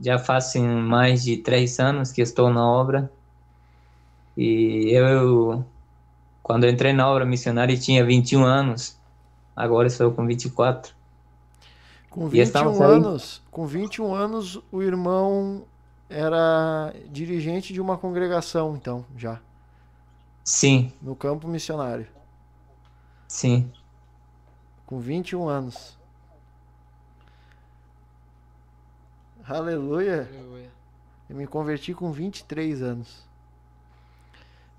Já fazem mais de três anos que estou na obra. E eu, quando entrei na obra missionária, tinha 21 anos. Agora estou com 24. Com 21 anos, com 21 anos, o irmão era dirigente de uma congregação, então, já. Sim. No campo missionário. Sim. Com 21 anos. Aleluia. Eu me converti com 23 anos.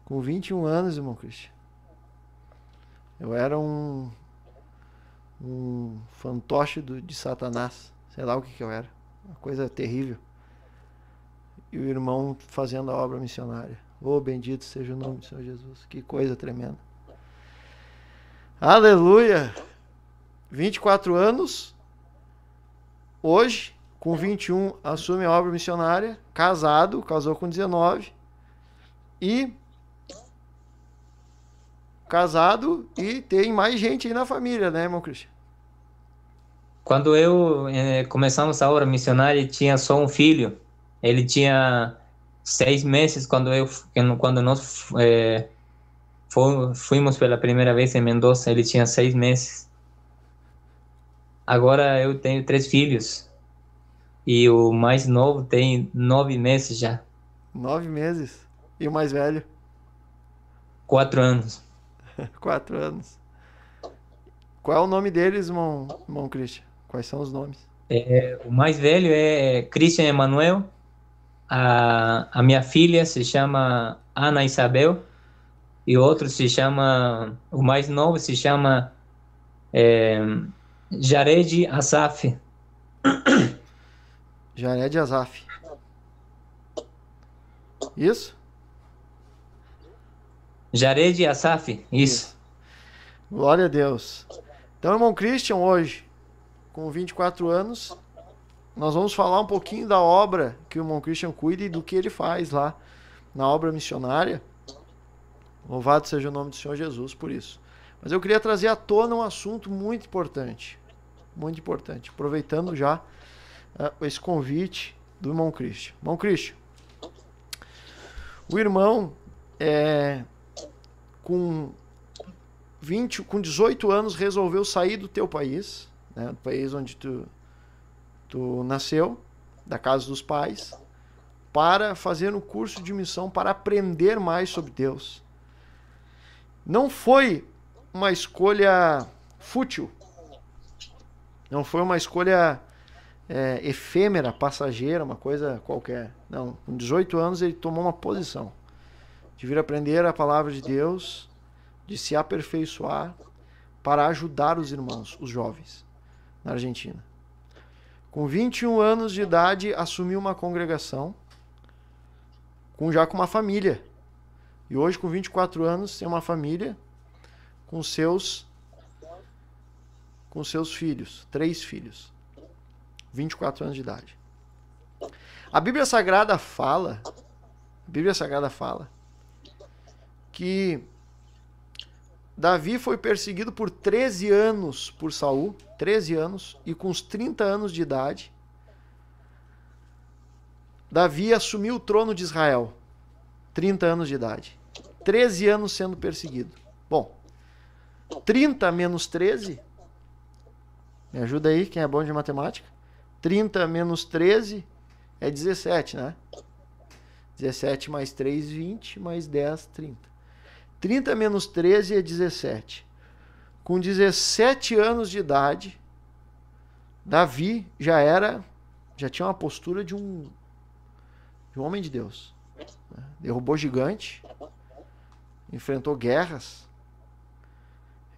Com 21 anos, irmão Cristian. Eu era um um fantoche do, de Satanás, sei lá o que que eu era, uma coisa terrível. E o irmão fazendo a obra missionária. Oh, bendito seja o nome do Senhor Jesus. Que coisa tremenda. Aleluia! 24 anos. Hoje, com 21, assume a obra missionária. Casado, casou com 19. E. Casado e tem mais gente aí na família, né, irmão Cristian? Quando eu eh, começamos a obra missionária, tinha só um filho. Ele tinha seis meses quando eu quando nós é, fomos pela primeira vez em Mendoza ele tinha seis meses agora eu tenho três filhos e o mais novo tem nove meses já nove meses e o mais velho quatro anos <laughs> quatro anos qual é o nome deles irmão irmão Christian quais são os nomes é, o mais velho é Christian Emanuel a, a minha filha se chama Ana Isabel e o outro se chama, o mais novo se chama é, Jared Asaf. <coughs> Jared Asaf. Isso? Jared Asaf, isso. isso. Glória a Deus. Então, irmão Christian, hoje, com 24 anos, nós vamos falar um pouquinho da obra que o Mon Christian cuida e do que ele faz lá na obra missionária. Louvado seja o nome do Senhor Jesus por isso. Mas eu queria trazer à tona um assunto muito importante. Muito importante. Aproveitando já uh, esse convite do irmão Christian. Irmão Christian, o irmão é, com 20, com 18 anos resolveu sair do teu país, né, do país onde tu Tu nasceu da casa dos pais para fazer um curso de missão para aprender mais sobre Deus. Não foi uma escolha fútil. Não foi uma escolha é, efêmera, passageira, uma coisa qualquer. Não, com 18 anos ele tomou uma posição de vir aprender a palavra de Deus, de se aperfeiçoar para ajudar os irmãos, os jovens, na Argentina. Com 21 anos de idade, assumiu uma congregação com já com uma família. E hoje, com 24 anos, tem uma família com seus com seus filhos, três filhos. 24 anos de idade. A Bíblia Sagrada fala, a Bíblia Sagrada fala que Davi foi perseguido por 13 anos por Saul, 13 anos, e com os 30 anos de idade, Davi assumiu o trono de Israel, 30 anos de idade. 13 anos sendo perseguido. Bom, 30 menos 13, me ajuda aí quem é bom de matemática. 30 menos 13 é 17, né? 17 mais 3, 20, mais 10, 30. 30 menos 13 é 17. Com 17 anos de idade, Davi já era, já tinha uma postura de um, de um homem de Deus. Né? Derrubou gigante, enfrentou guerras.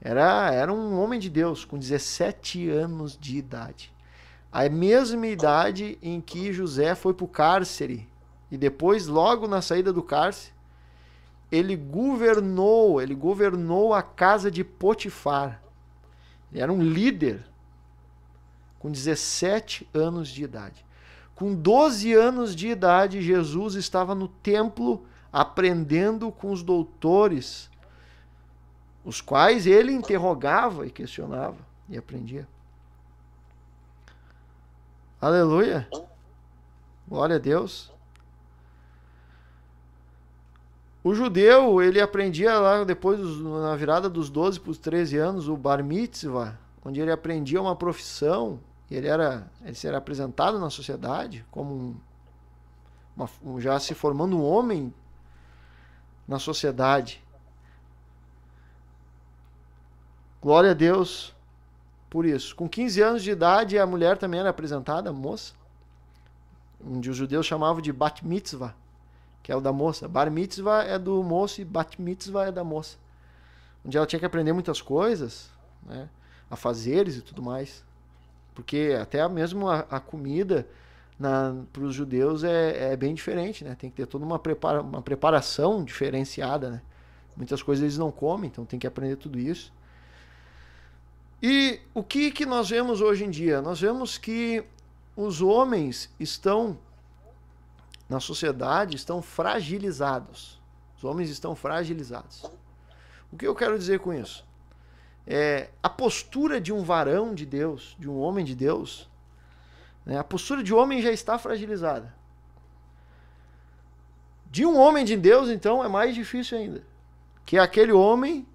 Era, era um homem de Deus com 17 anos de idade. A mesma idade em que José foi para o cárcere. E depois, logo na saída do cárcere, ele governou, ele governou a casa de Potifar. Ele era um líder com 17 anos de idade. Com 12 anos de idade, Jesus estava no templo aprendendo com os doutores, os quais ele interrogava e questionava e aprendia. Aleluia! Glória a Deus! O judeu, ele aprendia lá depois, na virada dos 12 para os 13 anos, o bar mitzvah, onde ele aprendia uma profissão, e ele era, ele era apresentado na sociedade como um, uma, um, já se formando um homem na sociedade. Glória a Deus por isso. Com 15 anos de idade, a mulher também era apresentada, moça, onde os judeus chamavam de bat mitzvah que é o da moça. Bar mitzvah é do moço e bat mitzvah é da moça. Onde ela tinha que aprender muitas coisas, né? A fazeres e tudo mais. Porque até mesmo a, a comida para os judeus é, é, bem diferente, né? Tem que ter toda uma, prepara, uma preparação diferenciada, né? Muitas coisas eles não comem, então tem que aprender tudo isso. E o que, que nós vemos hoje em dia? Nós vemos que os homens estão na sociedade estão fragilizados. Os homens estão fragilizados. O que eu quero dizer com isso? É, a postura de um varão de Deus, de um homem de Deus, né, a postura de homem já está fragilizada. De um homem de Deus, então, é mais difícil ainda. Que é aquele homem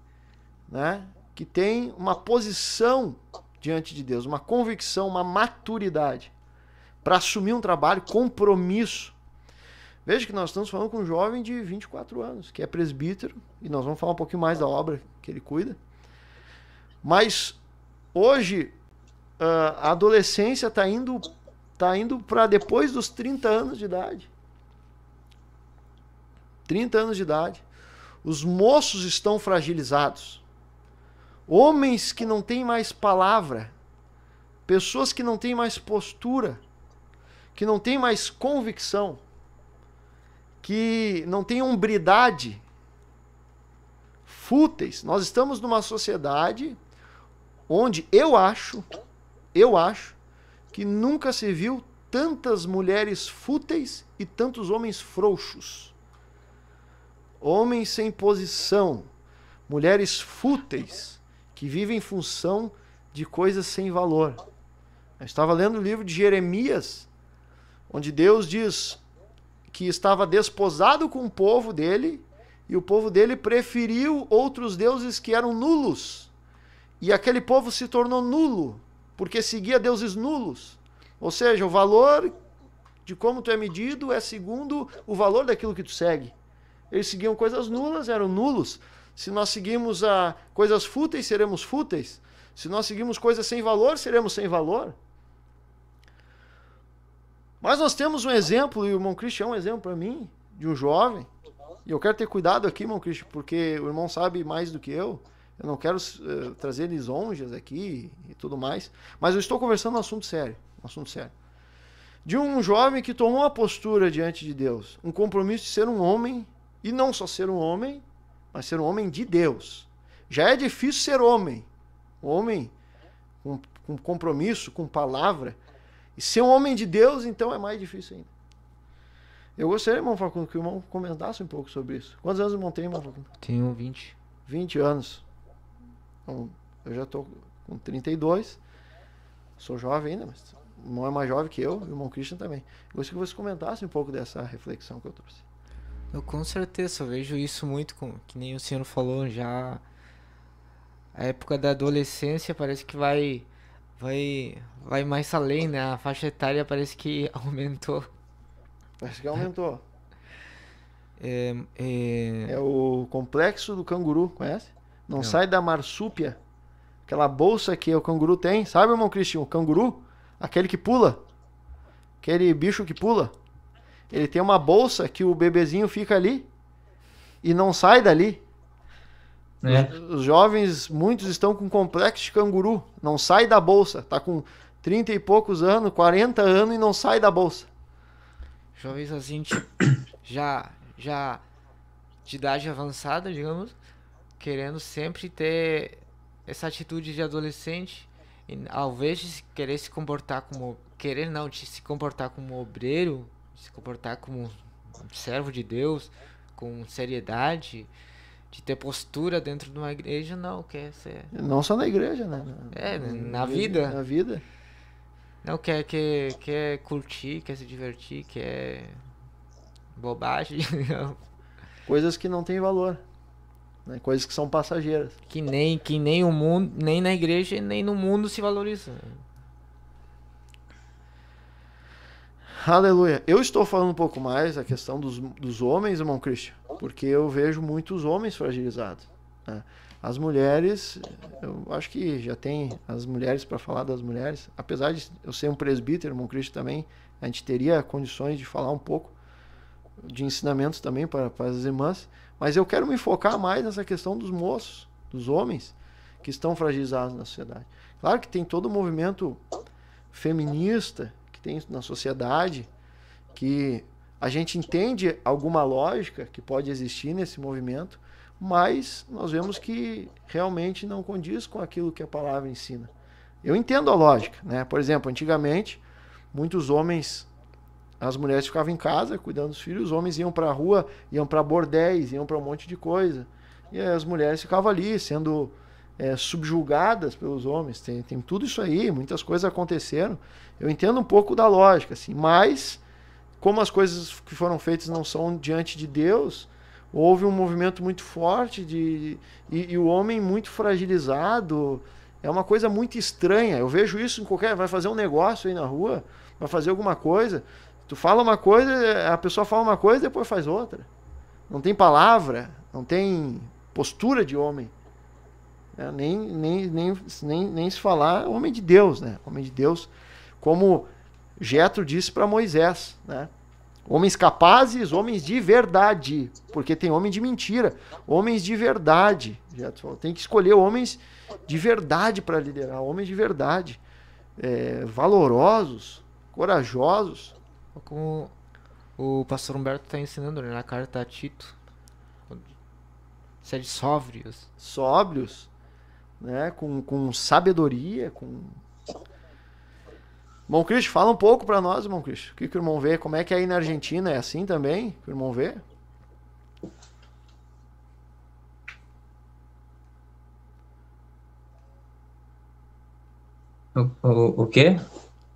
né, que tem uma posição diante de Deus, uma convicção, uma maturidade para assumir um trabalho, compromisso Veja que nós estamos falando com um jovem de 24 anos, que é presbítero, e nós vamos falar um pouquinho mais da obra que ele cuida. Mas hoje ah, a adolescência está indo, tá indo para depois dos 30 anos de idade. 30 anos de idade. Os moços estão fragilizados. Homens que não têm mais palavra. Pessoas que não têm mais postura. Que não têm mais convicção que não tem umbridade, fúteis. Nós estamos numa sociedade onde eu acho, eu acho, que nunca se viu tantas mulheres fúteis e tantos homens frouxos. Homens sem posição, mulheres fúteis que vivem em função de coisas sem valor. Eu estava lendo o livro de Jeremias, onde Deus diz: que estava desposado com o povo dele, e o povo dele preferiu outros deuses que eram nulos. E aquele povo se tornou nulo, porque seguia deuses nulos. Ou seja, o valor de como tu é medido é segundo o valor daquilo que tu segue. Eles seguiam coisas nulas, eram nulos. Se nós seguimos a coisas fúteis, seremos fúteis. Se nós seguimos coisas sem valor, seremos sem valor. Mas nós temos um exemplo, e o irmão Cristian é um exemplo para mim, de um jovem. E eu quero ter cuidado aqui, irmão Cristian, porque o irmão sabe mais do que eu. Eu não quero uh, trazer lisonjas aqui e tudo mais. Mas eu estou conversando um assunto sério. Um assunto sério. De um jovem que tomou uma postura diante de Deus. Um compromisso de ser um homem. E não só ser um homem, mas ser um homem de Deus. Já é difícil ser homem. Homem com, com compromisso, com palavra. E ser um homem de Deus, então, é mais difícil ainda. Eu gostaria, irmão Facundo, que o irmão comentasse um pouco sobre isso. Quantos anos o irmão tem, irmão Facundo? Tenho 20. 20 anos. Então, eu já estou com 32. Sou jovem ainda, mas o irmão é mais jovem que eu e o irmão Christian também. Eu gostaria que você comentasse um pouco dessa reflexão que eu trouxe. Eu com certeza eu vejo isso muito, com, que nem o senhor falou, já a época da adolescência parece que vai vai, vai mais além, né? A faixa etária parece que <laughs> aumentou. Parece que aumentou. É, é... é o complexo do canguru, conhece? Não, Não, sai da marsúpia. Aquela bolsa que o canguru tem. Sabe, irmão Cristian? O canguru, aquele que pula. Aquele bicho que pula. Ele tem uma bolsa que o bebezinho fica ali e não sai dali. Né? Os jovens, muitos estão com complexo de canguru, não sai da bolsa, tá com 30 e poucos anos, 40 anos e não sai da bolsa. Jovens assim, tipo, <coughs> já, já de idade avançada, digamos, querendo sempre ter essa atitude de adolescente, ao invés de querer se comportar como. Querer não, de se comportar como obreiro, se comportar como um servo de Deus, com seriedade, de ter postura dentro de uma igreja, não, quer é ser. Não só na igreja, né? É, na, na vida. Na vida. Não, quer, quer, quer curtir, quer se divertir, quer bobagem. <laughs> Coisas que não têm valor. Né? Coisas que são passageiras. Que nem, que nem o mundo, nem na igreja, nem no mundo se valoriza. Aleluia. Eu estou falando um pouco mais a questão dos, dos homens, irmão Christian, porque eu vejo muitos homens fragilizados. Né? As mulheres, eu acho que já tem as mulheres para falar das mulheres. Apesar de eu ser um presbítero, irmão Cristo também, a gente teria condições de falar um pouco de ensinamentos também para, para as irmãs. Mas eu quero me focar mais nessa questão dos moços, dos homens que estão fragilizados na sociedade. Claro que tem todo o movimento feminista tem na sociedade, que a gente entende alguma lógica que pode existir nesse movimento, mas nós vemos que realmente não condiz com aquilo que a palavra ensina. Eu entendo a lógica, né? Por exemplo, antigamente, muitos homens, as mulheres ficavam em casa cuidando dos filhos, os homens iam para a rua, iam para bordéis, iam para um monte de coisa. E as mulheres ficavam ali, sendo é, subjugadas pelos homens. Tem, tem tudo isso aí, muitas coisas aconteceram. Eu entendo um pouco da lógica, assim, mas como as coisas que foram feitas não são diante de Deus, houve um movimento muito forte de e, e o homem muito fragilizado. É uma coisa muito estranha. Eu vejo isso em qualquer. Vai fazer um negócio aí na rua, vai fazer alguma coisa. Tu fala uma coisa, é, a pessoa fala uma coisa, depois faz outra. Não tem palavra, não tem postura de homem. Né? Nem, nem, nem, nem, nem se falar homem de Deus, né? Homem de Deus, como Jetro disse para Moisés, né? Homens capazes, homens de verdade, porque tem homem de mentira, homens de verdade. Jetro tem que escolher homens de verdade para liderar, homens de verdade, é, valorosos, corajosos. Como o pastor Humberto está ensinando né, na carta a Tito, sede sóbrios. Sóbrios, né? com, com sabedoria, com... Bom, Cristo, fala um pouco para nós, irmão Cristo. O que, que o irmão vê? Como é que é aí na Argentina é assim também? O irmão vê? O, o, o quê?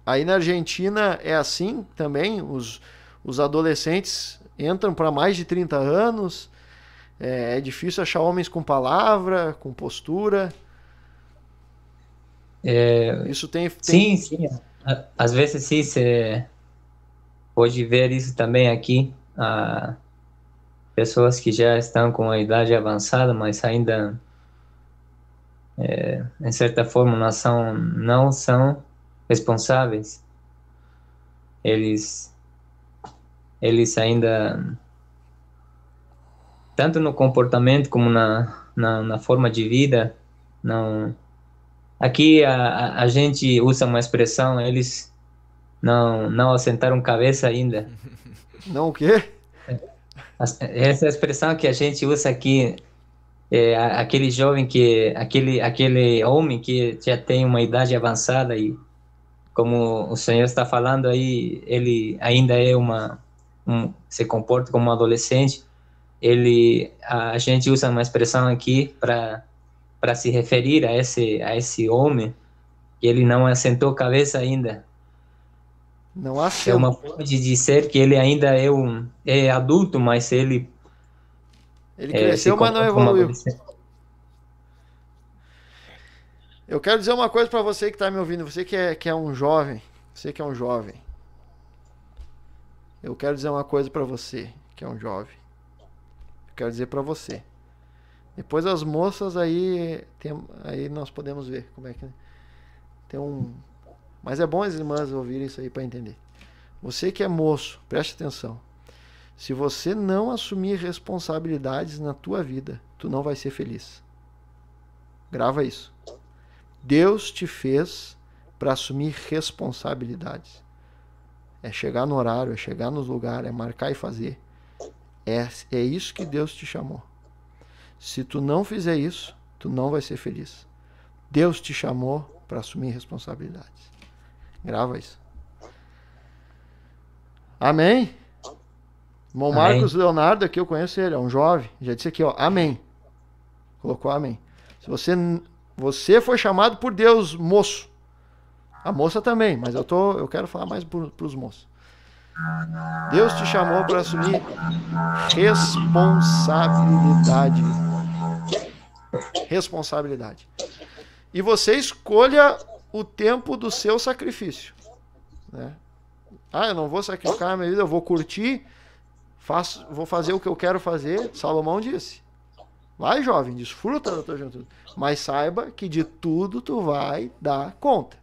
Aí na Argentina é assim também? Os, os adolescentes entram para mais de 30 anos, é, é, difícil achar homens com palavra, com postura. É, isso tem, tem, Sim, sim. Às vezes sim, você pode ver isso também aqui. Ah, pessoas que já estão com a idade avançada, mas ainda, é, em certa forma, não são, não são responsáveis. Eles, eles ainda, tanto no comportamento como na, na, na forma de vida, não Aqui a, a gente usa uma expressão, eles não, não assentaram cabeça ainda. <laughs> Não o quê? Essa expressão que a gente usa aqui, é, aquele jovem que, aquele, aquele homem que já tem uma idade avançada e como o senhor está falando aí, ele ainda é uma, um, se comporta como um adolescente, ele, a, a gente usa uma expressão aqui para para se referir a esse, a esse homem, que ele não assentou cabeça ainda. Não acho É uma forma de dizer que ele ainda é, um, é adulto, mas ele. Ele é, cresceu, mas não evoluiu. Eu quero dizer uma coisa para você que está me ouvindo, você que é, que é um jovem, você que é um jovem. Eu quero dizer uma coisa para você que é um jovem. Eu quero dizer para você depois as moças aí, tem, aí nós podemos ver como é que né? tem um. Mas é bom as irmãs ouvirem isso aí para entender. Você que é moço, preste atenção. Se você não assumir responsabilidades na tua vida, tu não vai ser feliz. Grava isso. Deus te fez para assumir responsabilidades. É chegar no horário, é chegar nos lugares, é marcar e fazer. É, é isso que Deus te chamou. Se tu não fizer isso, tu não vai ser feliz. Deus te chamou para assumir responsabilidades. Grava isso. Amém? Bom, amém. Marcos Leonardo aqui, eu conheço ele, é um jovem. Já disse aqui, ó, amém. Colocou amém. Se você, você foi chamado por Deus, moço. A moça também, mas eu, tô, eu quero falar mais para os moços. Deus te chamou para assumir responsabilidade. Responsabilidade. E você escolha o tempo do seu sacrifício. Né? Ah, eu não vou sacrificar a minha vida, eu vou curtir, faço, vou fazer o que eu quero fazer. Salomão disse. Vai, jovem, desfruta da tua juventude. Mas saiba que de tudo tu vai dar conta.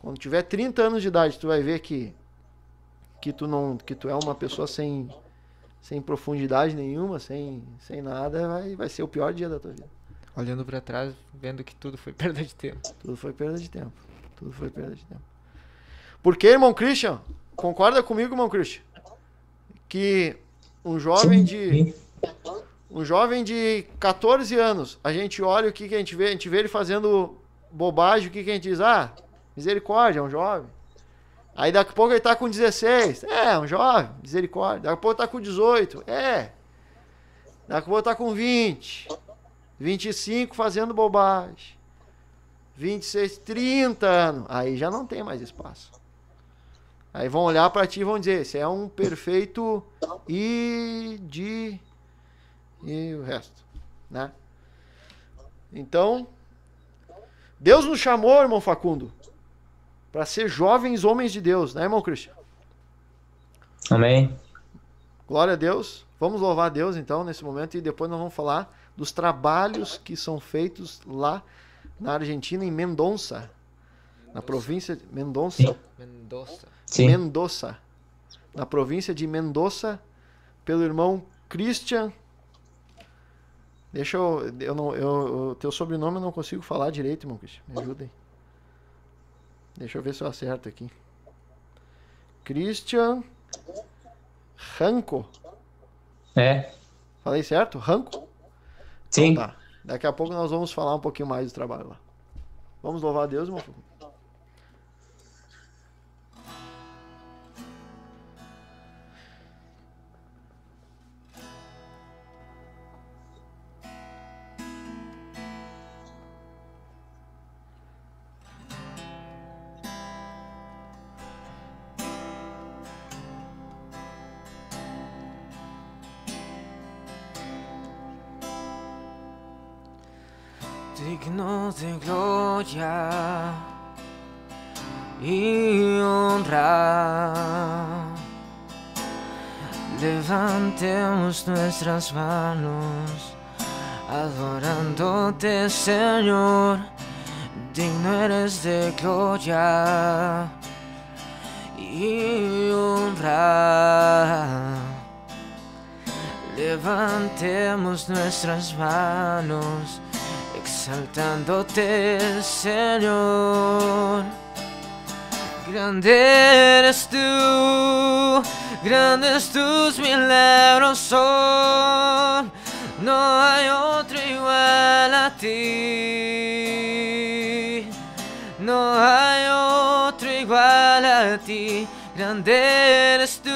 Quando tiver 30 anos de idade, tu vai ver que que tu não, que tu é uma pessoa sem sem profundidade nenhuma, sem sem nada, vai vai ser o pior dia da tua vida olhando para trás, vendo que tudo foi <laughs> perda de tempo. Tudo foi perda de tempo. Tudo foi perda de tempo. Porque, irmão Christian, concorda comigo, irmão Christian? Que um jovem de um jovem de 14 anos, a gente olha o que, que a gente vê, a gente vê ele fazendo bobagem, o que, que a gente diz? Ah, misericórdia, é um jovem. Aí daqui a pouco ele tá com 16, é, é, um jovem, misericórdia. Daqui a pouco tá com 18, é. Daqui a pouco tá com 20. 25 fazendo bobagem. 26, 30 anos. Aí já não tem mais espaço. Aí vão olhar para ti e vão dizer: você é um perfeito e de. e o resto. Né? Então, Deus nos chamou, irmão Facundo, para ser jovens homens de Deus, né, irmão Cristian? Amém. Glória a Deus. Vamos louvar a Deus então nesse momento e depois nós vamos falar dos trabalhos que são feitos lá na Argentina, em Mendoza, na província de Mendonça Mendoza. Mendonça. Na província de Mendonça pelo irmão Christian. Deixa eu. eu não, eu, teu sobrenome eu não consigo falar direito, irmão Christian. Me ajudem. Deixa eu ver se eu acerto aqui. Christian Ranco. É. Falei certo? Ranco? Então Sim. Então, tá. Daqui a pouco nós vamos falar um pouquinho mais do trabalho lá. Vamos louvar a Deus, irmão. Levantemos nuestras manos, adorándote Señor, digno eres de gloria y honra. Levantemos nuestras manos, exaltándote Señor, grande eres tú Grandes tus milagros son, no hay otro igual a ti. No hay otro igual a ti, grande eres tú,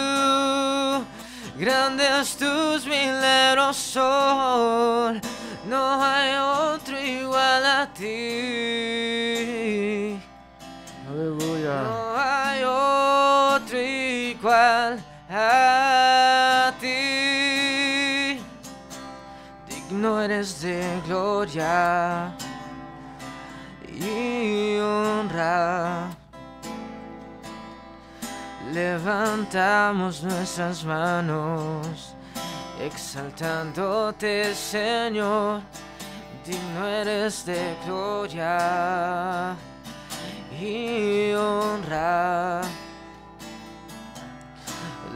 grandes tus milagros son, no hay otro igual a ti. Aleluya. No hay otro igual a ti. Digno eres de gloria y honra. Levantamos nuestras manos, exaltándote, Señor. Digno eres de gloria y honra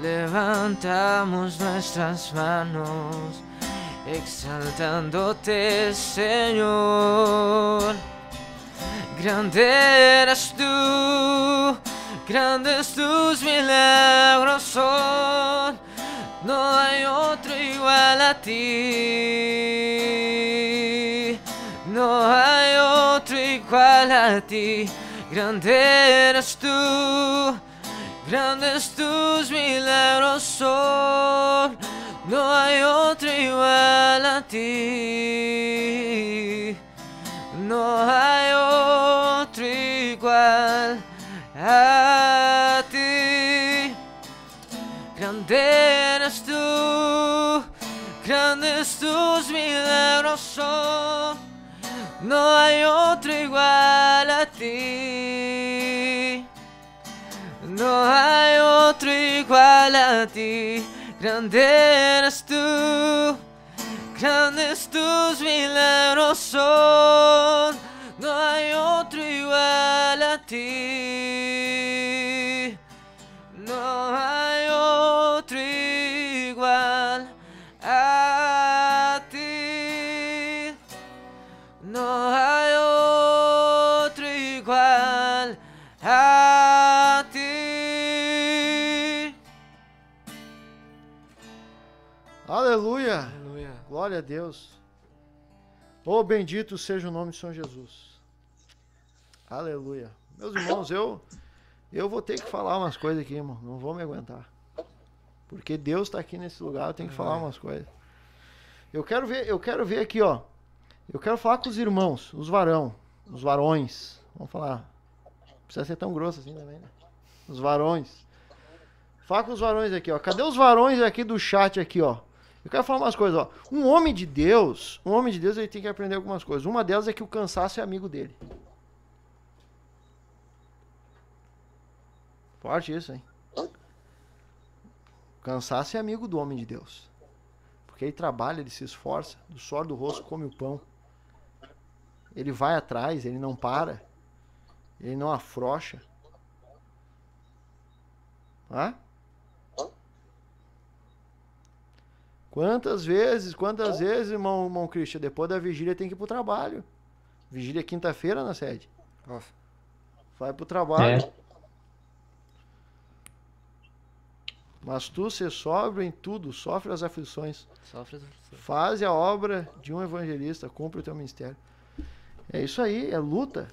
levantamos nuestras manos, exaltándote, Señor. Grande eres tú, grandes tus milagros son, no hay otro igual a ti. No hay otro igual a ti, grande eres tú, Grandes tus milagros son, no hay otro igual a ti. No hay otro igual a ti. Grande eres tú, grandes tus milagros son, no hay otro igual a ti. No hay otro igual a ti, grande eres tú, grandes tus milagros son, no hay otro igual a ti. Aleluia. Glória a Deus. Oh, bendito seja o nome de São Jesus. Aleluia. Meus irmãos, eu eu vou ter que falar umas coisas aqui, irmão. Não vou me aguentar. Porque Deus está aqui nesse lugar, eu tenho que é. falar umas coisas. Eu quero ver, eu quero ver aqui, ó. Eu quero falar com os irmãos, os varão, os varões. Vamos falar. Não precisa ser tão grosso assim também, né? Os varões. Fala com os varões aqui, ó. Cadê os varões aqui do chat aqui, ó? Eu quero falar umas coisas, ó. Um homem de Deus, um homem de Deus, ele tem que aprender algumas coisas. Uma delas é que o cansaço é amigo dele. Forte isso, hein? O cansaço é amigo do homem de Deus. Porque ele trabalha, ele se esforça, do suor do rosto come o pão. Ele vai atrás, ele não para. Ele não afrocha. Hã? Ah? Quantas vezes, quantas vezes, irmão, irmão Christian, depois da vigília tem que ir pro trabalho. Vigília é quinta-feira na sede. Nossa. Vai pro trabalho. É. Mas tu se sobra em tudo, sofre as aflições. Sofre as aflições. Faz a obra de um evangelista, cumpre o teu ministério. É isso aí, é luta.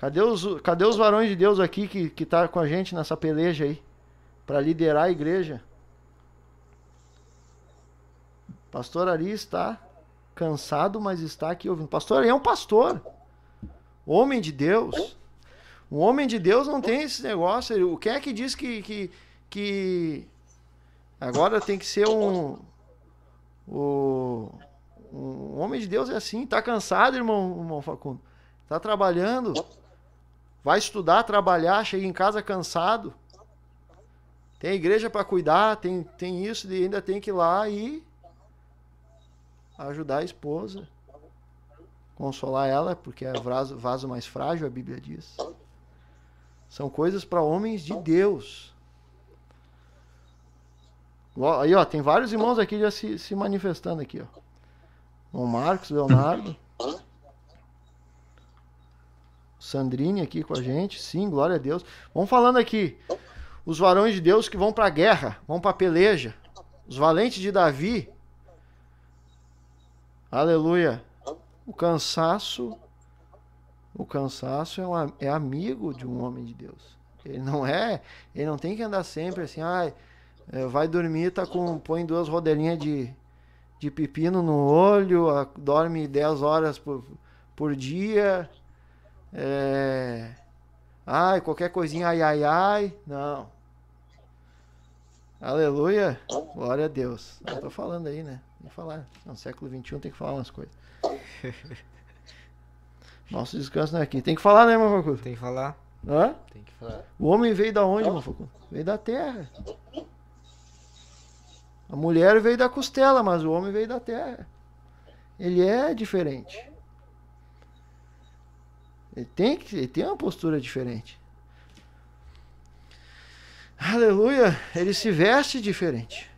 Cadê os, cadê os varões de Deus aqui que, que tá com a gente nessa peleja aí? para liderar a igreja? Pastor Ari está cansado, mas está aqui ouvindo. Pastor Ari é um pastor. Homem de Deus. Um homem de Deus não tem esse negócio. O que é que diz que, que, que agora tem que ser um. O, um homem de Deus é assim. Tá cansado, irmão, irmão Facundo? Tá trabalhando? Vai estudar, trabalhar, chega em casa cansado. Tem igreja para cuidar, tem, tem isso, e ainda tem que ir lá e ajudar a esposa, consolar ela, porque é vaso, vaso mais frágil, a Bíblia diz. São coisas para homens de Deus. Aí, ó, tem vários irmãos aqui já se, se manifestando aqui, ó. O Marcos, Leonardo. Sandrine aqui com a gente. Sim, glória a Deus. Vamos falando aqui. Os varões de Deus que vão para a guerra, vão para a peleja. Os valentes de Davi, Aleluia. O cansaço, o cansaço é, um, é amigo de um homem de Deus. Ele não é, ele não tem que andar sempre assim, ai, ah, vai dormir, tá com, põe duas rodelinhas de, de pepino no olho, a, dorme 10 horas por, por dia, é, ai, qualquer coisinha, ai, ai, ai, não. Aleluia, glória a Deus. Eu tô falando aí, né? Vamos falar. No século XXI tem que falar umas coisas. <laughs> Nosso descanso não é aqui. Tem que falar, né, Mafacundo? Tem que falar. Hã? Tem que falar. O homem veio da onde, Mafacundo? Veio da terra. A mulher veio da costela, mas o homem veio da terra. Ele é diferente. Ele tem, que, ele tem uma postura diferente. Aleluia! Ele se veste diferente.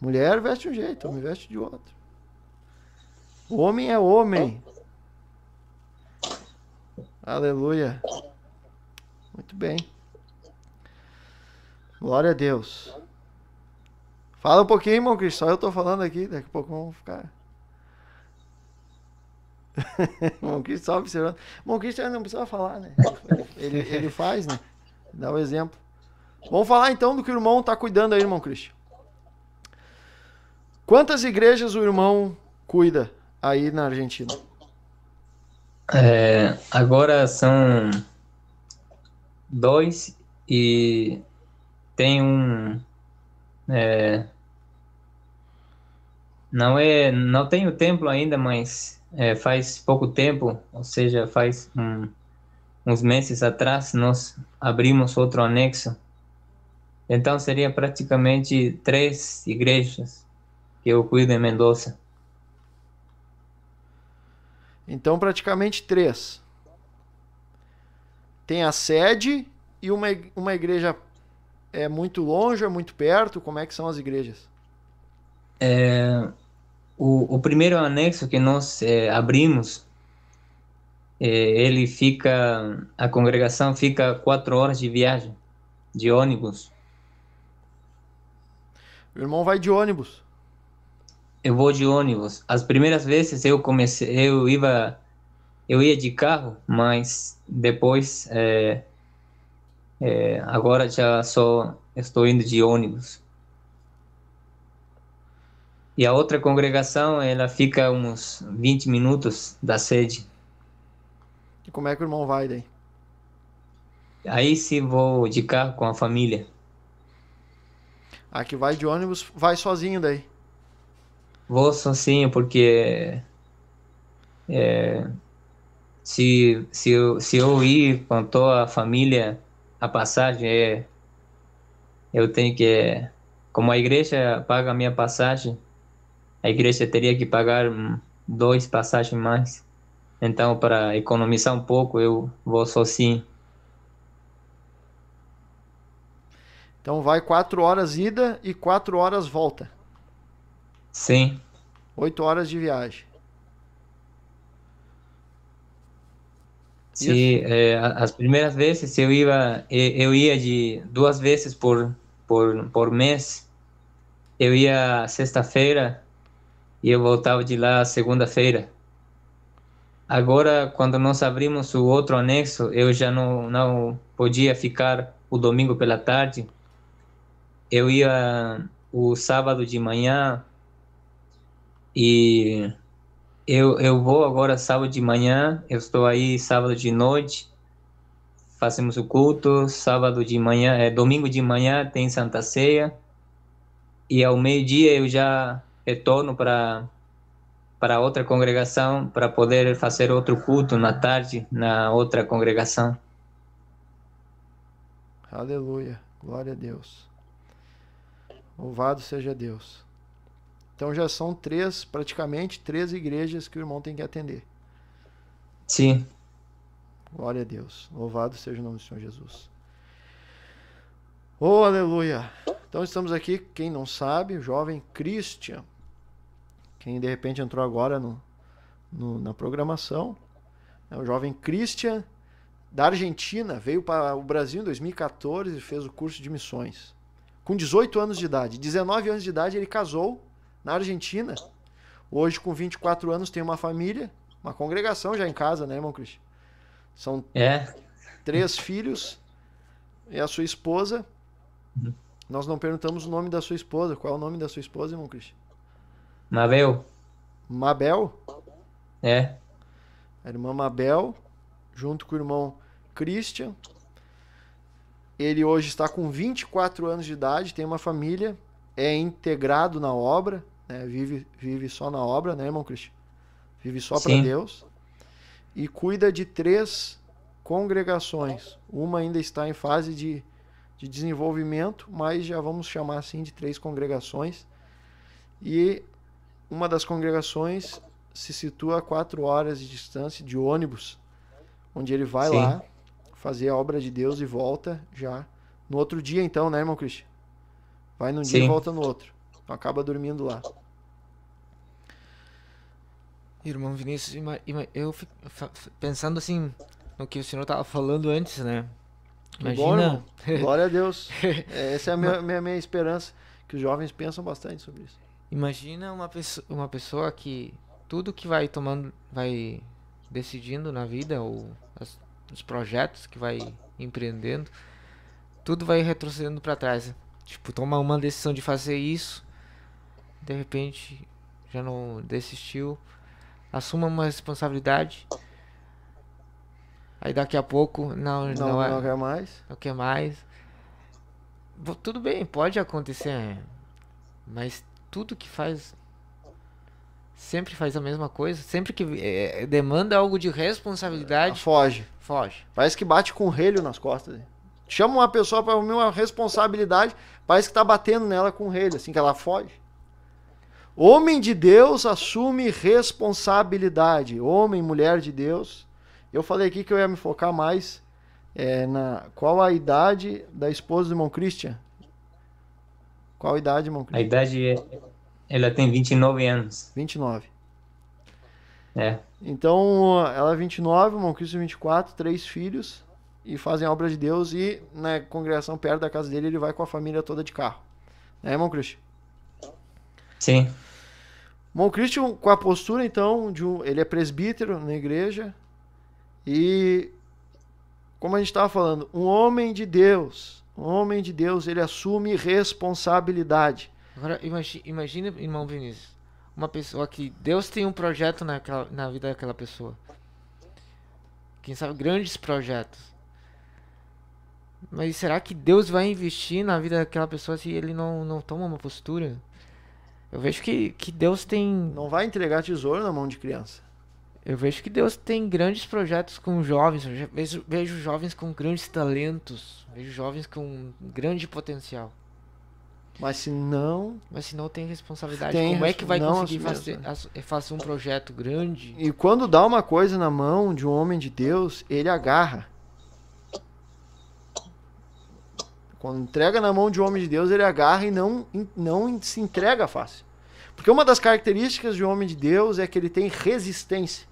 Mulher veste um jeito, homem veste de outro. O homem é homem. Aleluia. Muito bem. Glória a Deus. Fala um pouquinho, irmão Cristo. Só eu tô falando aqui, daqui a pouco vamos ficar. <laughs> irmão Cristo só observando. Irmão Cristo não precisa falar, né? Ele, ele faz, né? Dá o um exemplo. Vamos falar então do que o irmão tá cuidando aí, irmão Cristo. Quantas igrejas o irmão cuida aí na Argentina? É, agora são dois e tem um é, não é não tem o templo ainda mas é, faz pouco tempo ou seja faz um, uns meses atrás nós abrimos outro anexo então seria praticamente três igrejas que eu cuido em Mendonça. Então, praticamente três. Tem a sede e uma, uma igreja é muito longe, é muito perto? Como é que são as igrejas? É, o, o primeiro anexo que nós é, abrimos, é, ele fica, a congregação fica quatro horas de viagem, de ônibus. Meu irmão vai de ônibus? eu vou de ônibus. As primeiras vezes eu comecei, eu ia, eu ia de carro, mas depois, é, é, agora já só estou indo de ônibus. E a outra congregação, ela fica uns 20 minutos da sede. E como é que o irmão vai daí? Aí se vou de carro com a família. Ah, que vai de ônibus, vai sozinho daí vou sim, porque é, se, se, eu, se eu ir quanto a família, a passagem, é, eu tenho que. como a igreja paga a minha passagem, a igreja teria que pagar dois passagens mais. Então, para economizar um pouco, eu vou sozinho. Então, vai quatro horas ida e quatro horas volta. Sim. Oito horas de viagem. Sim, é, as primeiras vezes eu ia, eu ia de duas vezes por, por, por mês. Eu ia sexta-feira e eu voltava de lá segunda-feira. Agora, quando nós abrimos o outro anexo, eu já não, não podia ficar o domingo pela tarde. Eu ia o sábado de manhã, e eu, eu vou agora sábado de manhã, eu estou aí sábado de noite, fazemos o culto, sábado de manhã, é, domingo de manhã tem Santa Ceia, e ao meio-dia eu já retorno para para outra congregação para poder fazer outro culto na tarde na outra congregação. Aleluia, glória a Deus. Louvado seja Deus. Então já são três, praticamente três igrejas que o irmão tem que atender. Sim. Glória a Deus. Louvado seja o nome do Senhor Jesus. Oh, aleluia. Então estamos aqui, quem não sabe, o jovem Christian. Quem de repente entrou agora no, no, na programação. É o jovem Christian da Argentina, veio para o Brasil em 2014 e fez o curso de missões. Com 18 anos de idade, 19 anos de idade ele casou na Argentina. Hoje, com 24 anos, tem uma família, uma congregação já em casa, né, irmão Cristian? São é. três filhos e a sua esposa. Uhum. Nós não perguntamos o nome da sua esposa. Qual é o nome da sua esposa, irmão Cristian? Mabel. Mabel? É. A irmã Mabel, junto com o irmão Christian. Ele hoje está com 24 anos de idade, tem uma família, é integrado na obra, né? vive, vive só na obra, né, irmão Cristian? Vive só para Deus. E cuida de três congregações. Uma ainda está em fase de, de desenvolvimento, mas já vamos chamar assim de três congregações. E uma das congregações se situa a quatro horas de distância de ônibus, onde ele vai Sim. lá fazer a obra de Deus e volta já no outro dia, então, né, irmão Cristian? Vai num Sim. dia e volta no outro. Então acaba dormindo lá. Irmão Vinícius, eu fico pensando assim no que o senhor estava falando antes, né? Imagina. Bom, <laughs> Glória a Deus. É, essa é a minha, minha, minha esperança, que os jovens pensam bastante sobre isso. Imagina uma pessoa, uma pessoa que tudo que vai tomando, vai decidindo na vida, ou as, os projetos que vai empreendendo, tudo vai retrocedendo para trás. Né? Tipo, tomar uma decisão de fazer isso, de repente já não desistiu, assuma uma responsabilidade. Aí daqui a pouco, não, não, não, é, não quer mais. Não quer mais. Tudo bem, pode acontecer, é. mas tudo que faz sempre faz a mesma coisa, sempre que é, é, demanda algo de responsabilidade, foge. Foge. Parece que bate com o relho nas costas. Chama uma pessoa para assumir uma responsabilidade, parece que tá batendo nela com ele, assim que ela foge. Homem de Deus assume responsabilidade. Homem, mulher de Deus. Eu falei aqui que eu ia me focar mais é, na qual a idade da esposa do irmão Christian. Qual a idade, irmão Christian? A idade, é, ela tem 29 anos. 29. É. Então, ela é 29, irmão Christian 24, três filhos e fazem a obra de Deus e na né, congregação perto da casa dele ele vai com a família toda de carro. Né, irmão Christian? Sim. Bom, Christian, com a postura então, de um, ele é presbítero na igreja e, como a gente estava falando, um homem de Deus, um homem de Deus, ele assume responsabilidade. Agora, imagine, irmão Vinícius, uma pessoa que Deus tem um projeto naquela, na vida daquela pessoa. Quem sabe grandes projetos. Mas será que Deus vai investir na vida daquela pessoa se ele não, não toma uma postura? Eu vejo que, que Deus tem. Não vai entregar tesouro na mão de criança. Eu vejo que Deus tem grandes projetos com jovens. Eu vejo, vejo jovens com grandes talentos. Vejo jovens com grande potencial. Mas se não. Mas se não tem responsabilidade, tem, como é que vai conseguir fazer, eh, fazer um projeto grande? E quando dá uma coisa na mão de um homem de Deus, ele agarra. Quando entrega na mão de um homem de Deus, ele agarra e não, não se entrega fácil. Porque uma das características de um homem de Deus é que ele tem resistência.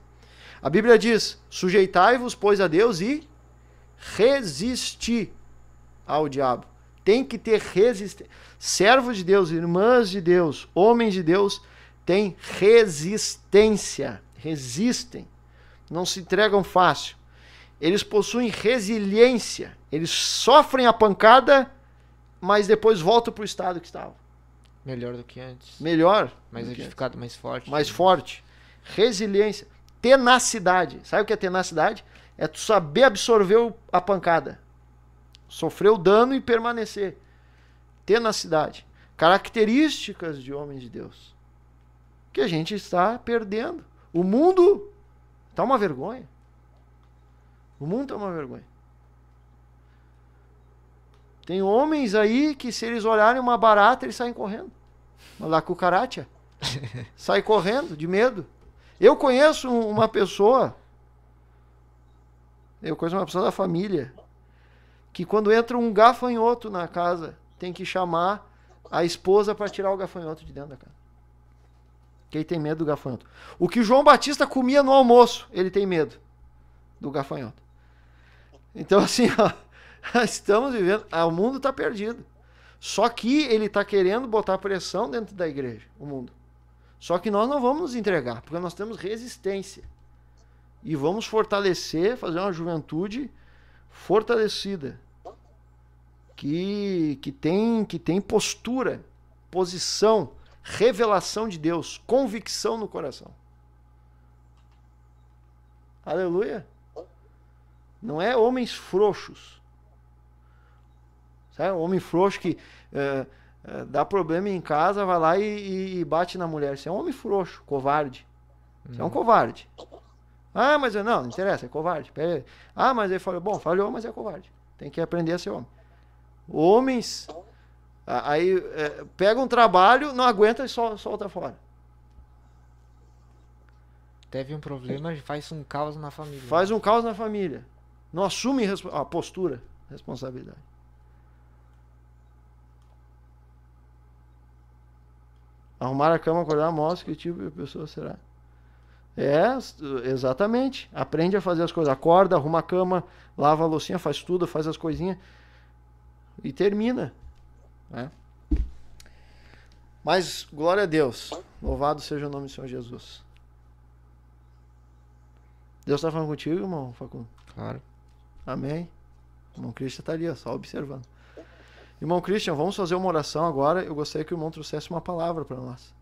A Bíblia diz: sujeitai-vos, pois, a Deus e resisti ao diabo. Tem que ter resistência. Servos de Deus, irmãs de Deus, homens de Deus têm resistência. Resistem. Não se entregam fácil. Eles possuem resiliência. Eles sofrem a pancada, mas depois voltam para o estado que estavam. Melhor do que antes. Melhor. Mais edificado, mais forte. Mais né? forte. Resiliência. Tenacidade. Sabe o que é tenacidade? É tu saber absorver a pancada. Sofrer o dano e permanecer. Tenacidade. Características de homens de Deus. Que a gente está perdendo. O mundo está uma vergonha. O mundo é uma vergonha. Tem homens aí que, se eles olharem uma barata, eles saem correndo. Uma lacucaracha. <laughs> Sai correndo, de medo. Eu conheço uma pessoa. Eu conheço uma pessoa da família. Que quando entra um gafanhoto na casa, tem que chamar a esposa para tirar o gafanhoto de dentro da casa. Quem tem medo do gafanhoto? O que João Batista comia no almoço, ele tem medo do gafanhoto. Então, <laughs> assim, ó, estamos vivendo. Ah, o mundo está perdido. Só que ele está querendo botar pressão dentro da igreja, o mundo. Só que nós não vamos nos entregar, porque nós temos resistência. E vamos fortalecer, fazer uma juventude fortalecida. Que, que, tem, que tem postura, posição, revelação de Deus, convicção no coração. Aleluia. Não é homens frouxos. Sabe? Homem frouxo que é, é, dá problema em casa, vai lá e, e, bate na mulher. Você é um homem frouxo, covarde. Você hum. é um uhum. covarde. Ah, mas eu, não, não interessa, é covarde. Ah, mas ele falou, bom, falhou, mas é covarde. Tem que aprender a ser homem. Homens, aí é, pega um trabalho, não aguenta e sol, solta fora. Teve um problema, faz um caos na família. Faz um caos na família. Não assume a postura, responsabilidade. Arrumar a cama, acordar, mostra que tipo de pessoa será. É, exatamente. Aprende a fazer as coisas. Acorda, arruma a cama, lava a loucinha, faz tudo, faz as coisinhas. E termina. Né? Mas, glória a Deus. Louvado seja o nome do Senhor Jesus. Deus está falando contigo, irmão Facundo? Claro. Amém? irmão Christian está ali, ó, só observando. Irmão Christian, vamos fazer uma oração agora. Eu gostaria que o irmão trouxesse uma palavra para nós.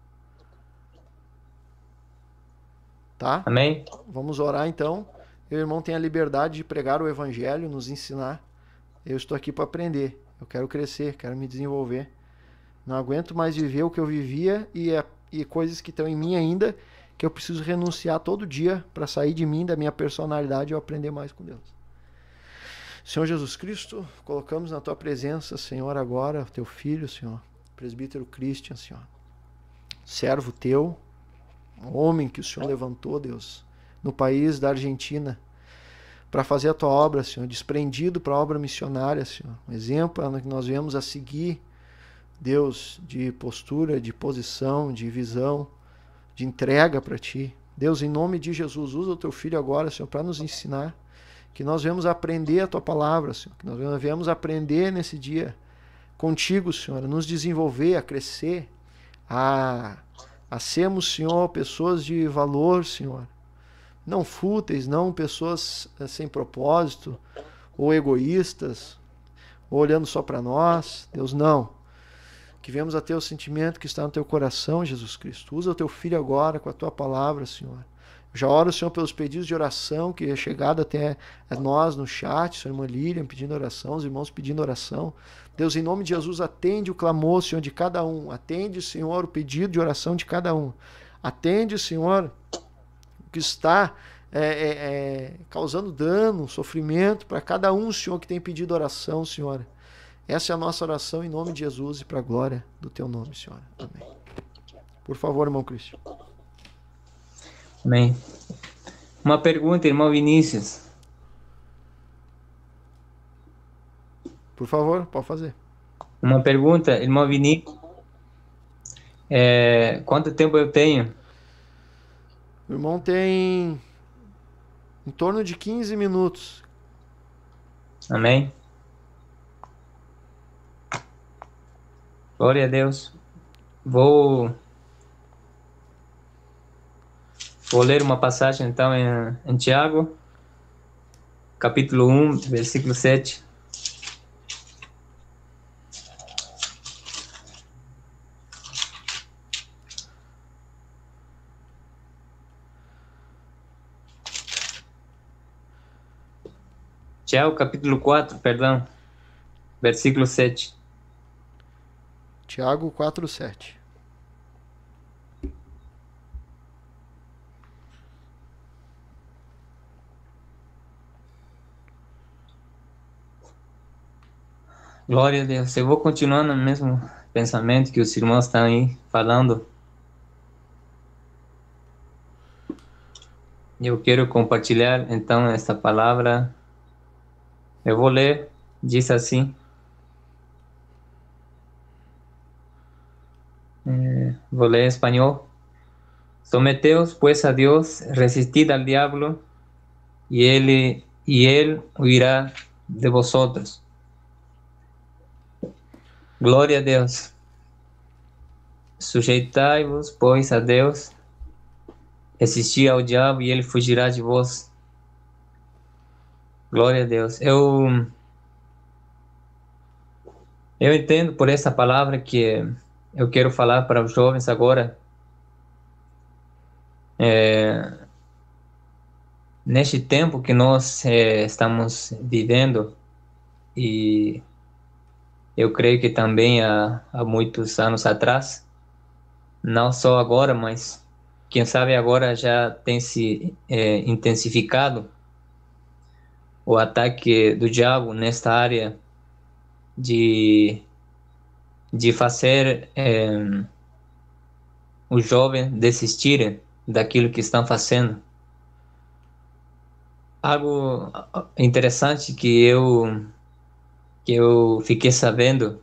Tá? Amém? Vamos orar então. Meu irmão tem a liberdade de pregar o evangelho, nos ensinar. Eu estou aqui para aprender. Eu quero crescer, quero me desenvolver. Não aguento mais viver o que eu vivia e, é, e coisas que estão em mim ainda que eu preciso renunciar todo dia para sair de mim, da minha personalidade e aprender mais com Deus. Senhor Jesus Cristo, colocamos na tua presença, Senhor, agora teu filho, Senhor, presbítero Christian, Senhor, servo teu, homem que o Senhor levantou, Deus, no país da Argentina, para fazer a tua obra, Senhor, desprendido para a obra missionária, Senhor. Um exemplo é que nós viemos a seguir, Deus, de postura, de posição, de visão, de entrega para ti. Deus, em nome de Jesus, usa o teu filho agora, Senhor, para nos ensinar que nós viemos aprender a tua palavra, Senhor, que nós viemos aprender nesse dia contigo, Senhor, a nos desenvolver, a crescer, a, a sermos, Senhor, pessoas de valor, Senhor, não fúteis, não pessoas eh, sem propósito ou egoístas, ou olhando só para nós, Deus, não. Que venhamos a ter o sentimento que está no teu coração, Jesus Cristo. Usa o teu filho agora com a tua palavra, Senhor já oro, Senhor, pelos pedidos de oração que é chegado até nós no chat, Senhor, irmã Lilian pedindo oração, os irmãos pedindo oração. Deus, em nome de Jesus, atende o clamor, Senhor, de cada um. Atende, Senhor, o pedido de oração de cada um. Atende, Senhor, o que está é, é, é causando dano, sofrimento para cada um, Senhor, que tem pedido oração, Senhor. Essa é a nossa oração em nome de Jesus e para a glória do Teu nome, Senhor. Amém. Por favor, irmão Cristo. Amém. Uma pergunta, irmão Vinícius. Por favor, pode fazer. Uma pergunta, irmão Vinícius. É, quanto tempo eu tenho? O irmão tem em torno de 15 minutos. Amém. Glória a Deus. Vou Vou ler uma passagem então em, em Tiago, capítulo 1, versículo 7. Tiago, capítulo 4, perdão, versículo 7. Tiago 4, 7. Glória a Deus. Eu vou continuar no mesmo pensamento que os irmãos estão aí falando. Eu quero compartilhar então esta palavra. Eu vou ler, diz assim. É, vou ler em espanhol. Someteos pues a Deus, resistid al diablo, e ele e ele huirá de vosotros. Glória a Deus. Sujeitai-vos, pois, a Deus, resisti ao diabo e ele fugirá de vós. Glória a Deus. Eu eu entendo por essa palavra que eu quero falar para os jovens agora. É, neste tempo que nós é, estamos vivendo e eu creio que também há, há muitos anos atrás, não só agora, mas quem sabe agora já tem se é, intensificado o ataque do diabo nesta área de, de fazer é, o jovem desistir daquilo que estão fazendo. Algo interessante que eu que eu fiquei sabendo,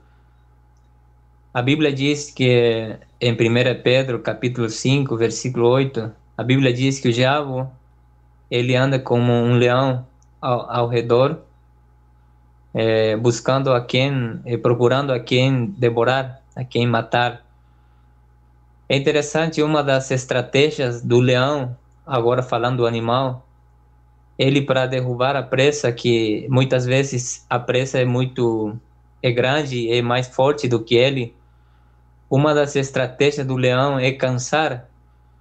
a Bíblia diz que em 1 Pedro, capítulo 5, versículo 8, a Bíblia diz que o diabo ele anda como um leão ao, ao redor, é, buscando a quem, é, procurando a quem devorar, a quem matar. É interessante uma das estratégias do leão, agora falando do animal, ele para derrubar a presa que muitas vezes a presa é muito é grande, é mais forte do que ele. Uma das estratégias do leão é cansar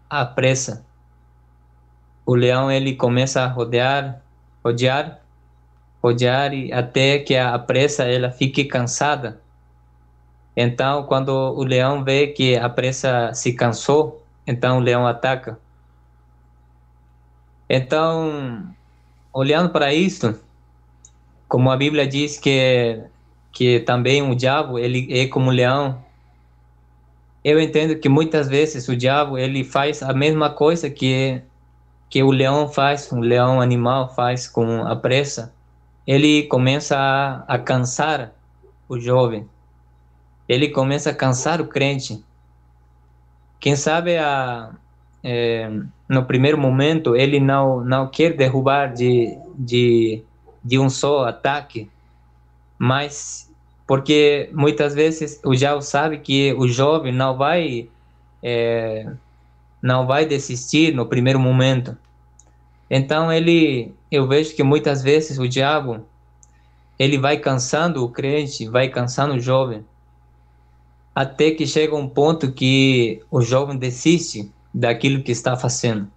a presa. O leão ele começa a rodear, rodear, rodear e até que a presa ela fique cansada. Então, quando o leão vê que a presa se cansou, então o leão ataca. Então, olhando para isso, como a Bíblia diz que que também o diabo ele é como um leão, eu entendo que muitas vezes o diabo ele faz a mesma coisa que que o leão faz, um leão animal faz com a presa. Ele começa a, a cansar o jovem. Ele começa a cansar o crente. Quem sabe a é, no primeiro momento, ele não, não quer derrubar de, de, de um só ataque, mas porque muitas vezes o Jao sabe que o jovem não vai é, não vai desistir no primeiro momento. Então ele, eu vejo que muitas vezes o diabo ele vai cansando o crente, vai cansando o jovem, até que chega um ponto que o jovem desiste daquilo que está fazendo.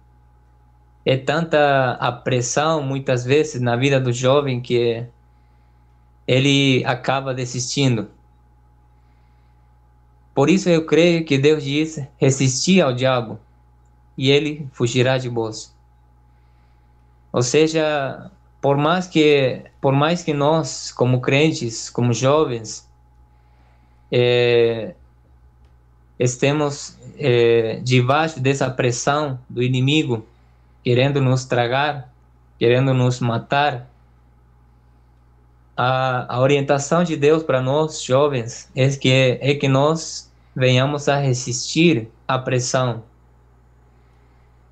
É tanta a pressão, muitas vezes, na vida do jovem que ele acaba desistindo. Por isso eu creio que Deus diz: resistir ao diabo e ele fugirá de vós. Ou seja, por mais que por mais que nós, como crentes, como jovens, é, estemos eh, debaixo dessa pressão do inimigo querendo nos tragar, querendo nos matar, a, a orientação de Deus para nós jovens é que é que nós venhamos a resistir à pressão,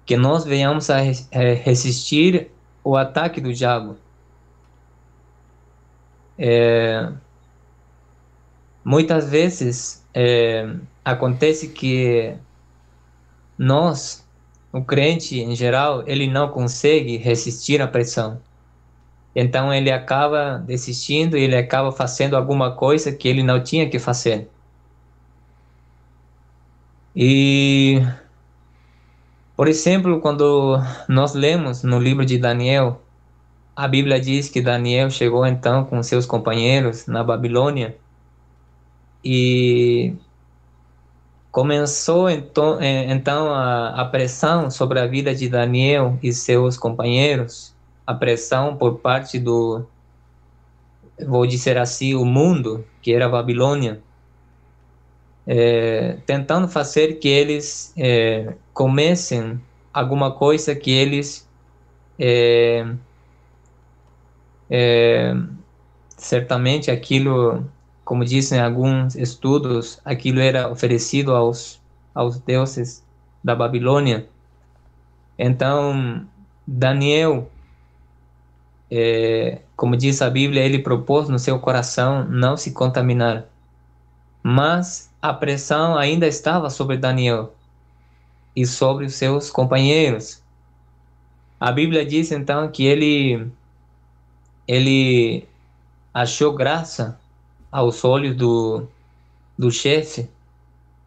que nós venhamos a res, é, resistir o ataque do diabo. É, muitas vezes é, acontece que nós, o crente em geral, ele não consegue resistir à pressão. Então ele acaba desistindo, ele acaba fazendo alguma coisa que ele não tinha que fazer. E, por exemplo, quando nós lemos no livro de Daniel, a Bíblia diz que Daniel chegou então com seus companheiros na Babilônia e começou então, é, então a, a pressão sobre a vida de Daniel e seus companheiros, a pressão por parte do, vou dizer assim, o mundo, que era a Babilônia, é, tentando fazer que eles é, comecem alguma coisa que eles é, é certamente aquilo como dizem alguns estudos, aquilo era oferecido aos, aos deuses da Babilônia. Então, Daniel, é, como diz a Bíblia, ele propôs no seu coração não se contaminar. Mas a pressão ainda estava sobre Daniel e sobre os seus companheiros. A Bíblia diz então que ele ele achou graça aos olhos do, do chefe,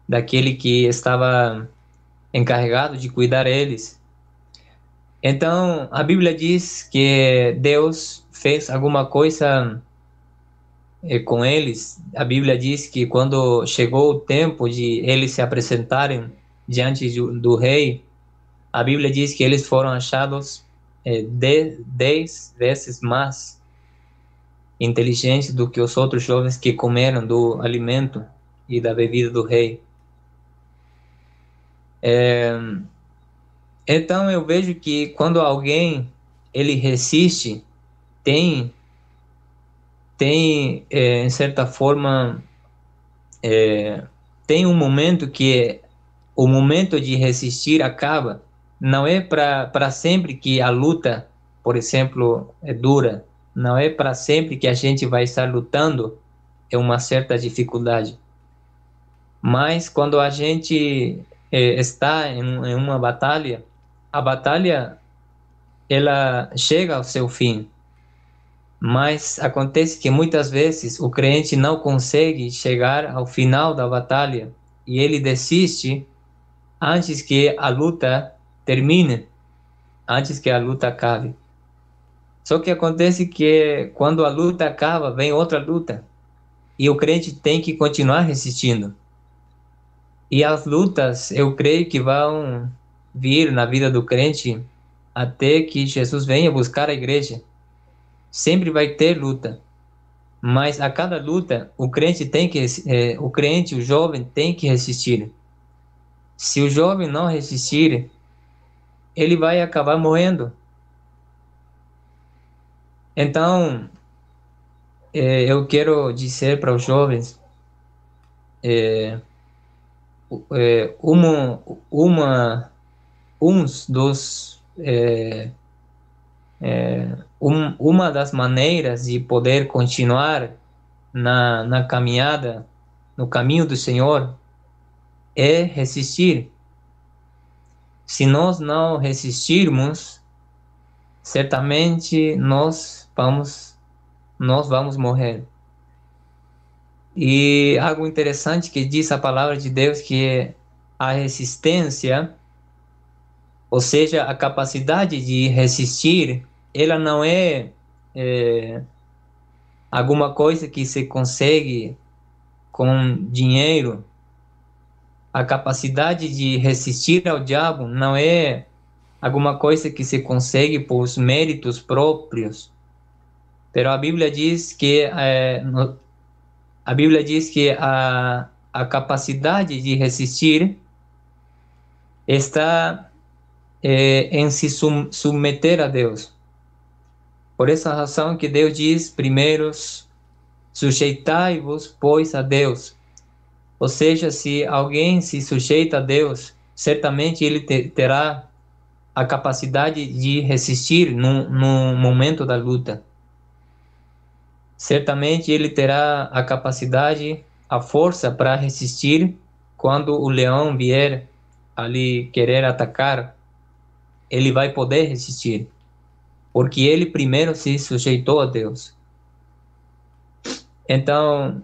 daquele que estava encarregado de cuidar deles. Então, a Bíblia diz que Deus fez alguma coisa eh, com eles. A Bíblia diz que quando chegou o tempo de eles se apresentarem diante do, do rei, a Bíblia diz que eles foram achados eh, dez vezes mais inteligente do que os outros jovens que comeram do alimento e da bebida do rei. É, então eu vejo que quando alguém ele resiste, tem tem é, em certa forma é, tem um momento que o momento de resistir acaba. Não é para sempre que a luta, por exemplo, é dura não é para sempre que a gente vai estar lutando é uma certa dificuldade. Mas quando a gente é, está em, em, uma batalha, a batalha ela chega ao seu fim. Mas acontece que muitas vezes o crente não consegue chegar ao final da batalha e ele desiste antes que a luta termine, antes que a luta acabe. Só que acontece que quando a luta acaba, vem outra luta. E o crente tem que continuar resistindo. E as lutas, eu creio que vão vir na vida do crente até que Jesus venha buscar a igreja. Sempre vai ter luta. Mas a cada luta, o crente tem que é, o crente, o jovem tem que resistir. Se o jovem não resistir, ele vai acabar morrendo então, é, eu quero dizer para os jovens é, é, uma, uma, uns dos um, uma das maneiras de poder continuar na, na caminhada no caminho do Senhor é resistir. Se nós não resistirmos, certamente nós vamos, nós vamos morrer. E algo interessante que diz a palavra de Deus que é a resistência, ou seja, a capacidade de resistir, ela não é, é alguma coisa que se consegue com dinheiro. A capacidade de resistir ao diabo não é alguma coisa que se consegue por méritos próprios, Pero a Bíblia diz que eh, a Bíblia diz que a, a capacidade de resistir está eh, em se submeter a Deus. Por essa razão que Deus diz primeiro sujeitai-vos pois a Deus. Ou seja, se alguém se sujeita a Deus, certamente ele te, terá a capacidade de resistir no, no momento da luta. Certamente ele terá a capacidade, a força para resistir quando o leão vier ali querer atacar. Ele vai poder resistir, porque ele primeiro se sujeitou a Deus. Então,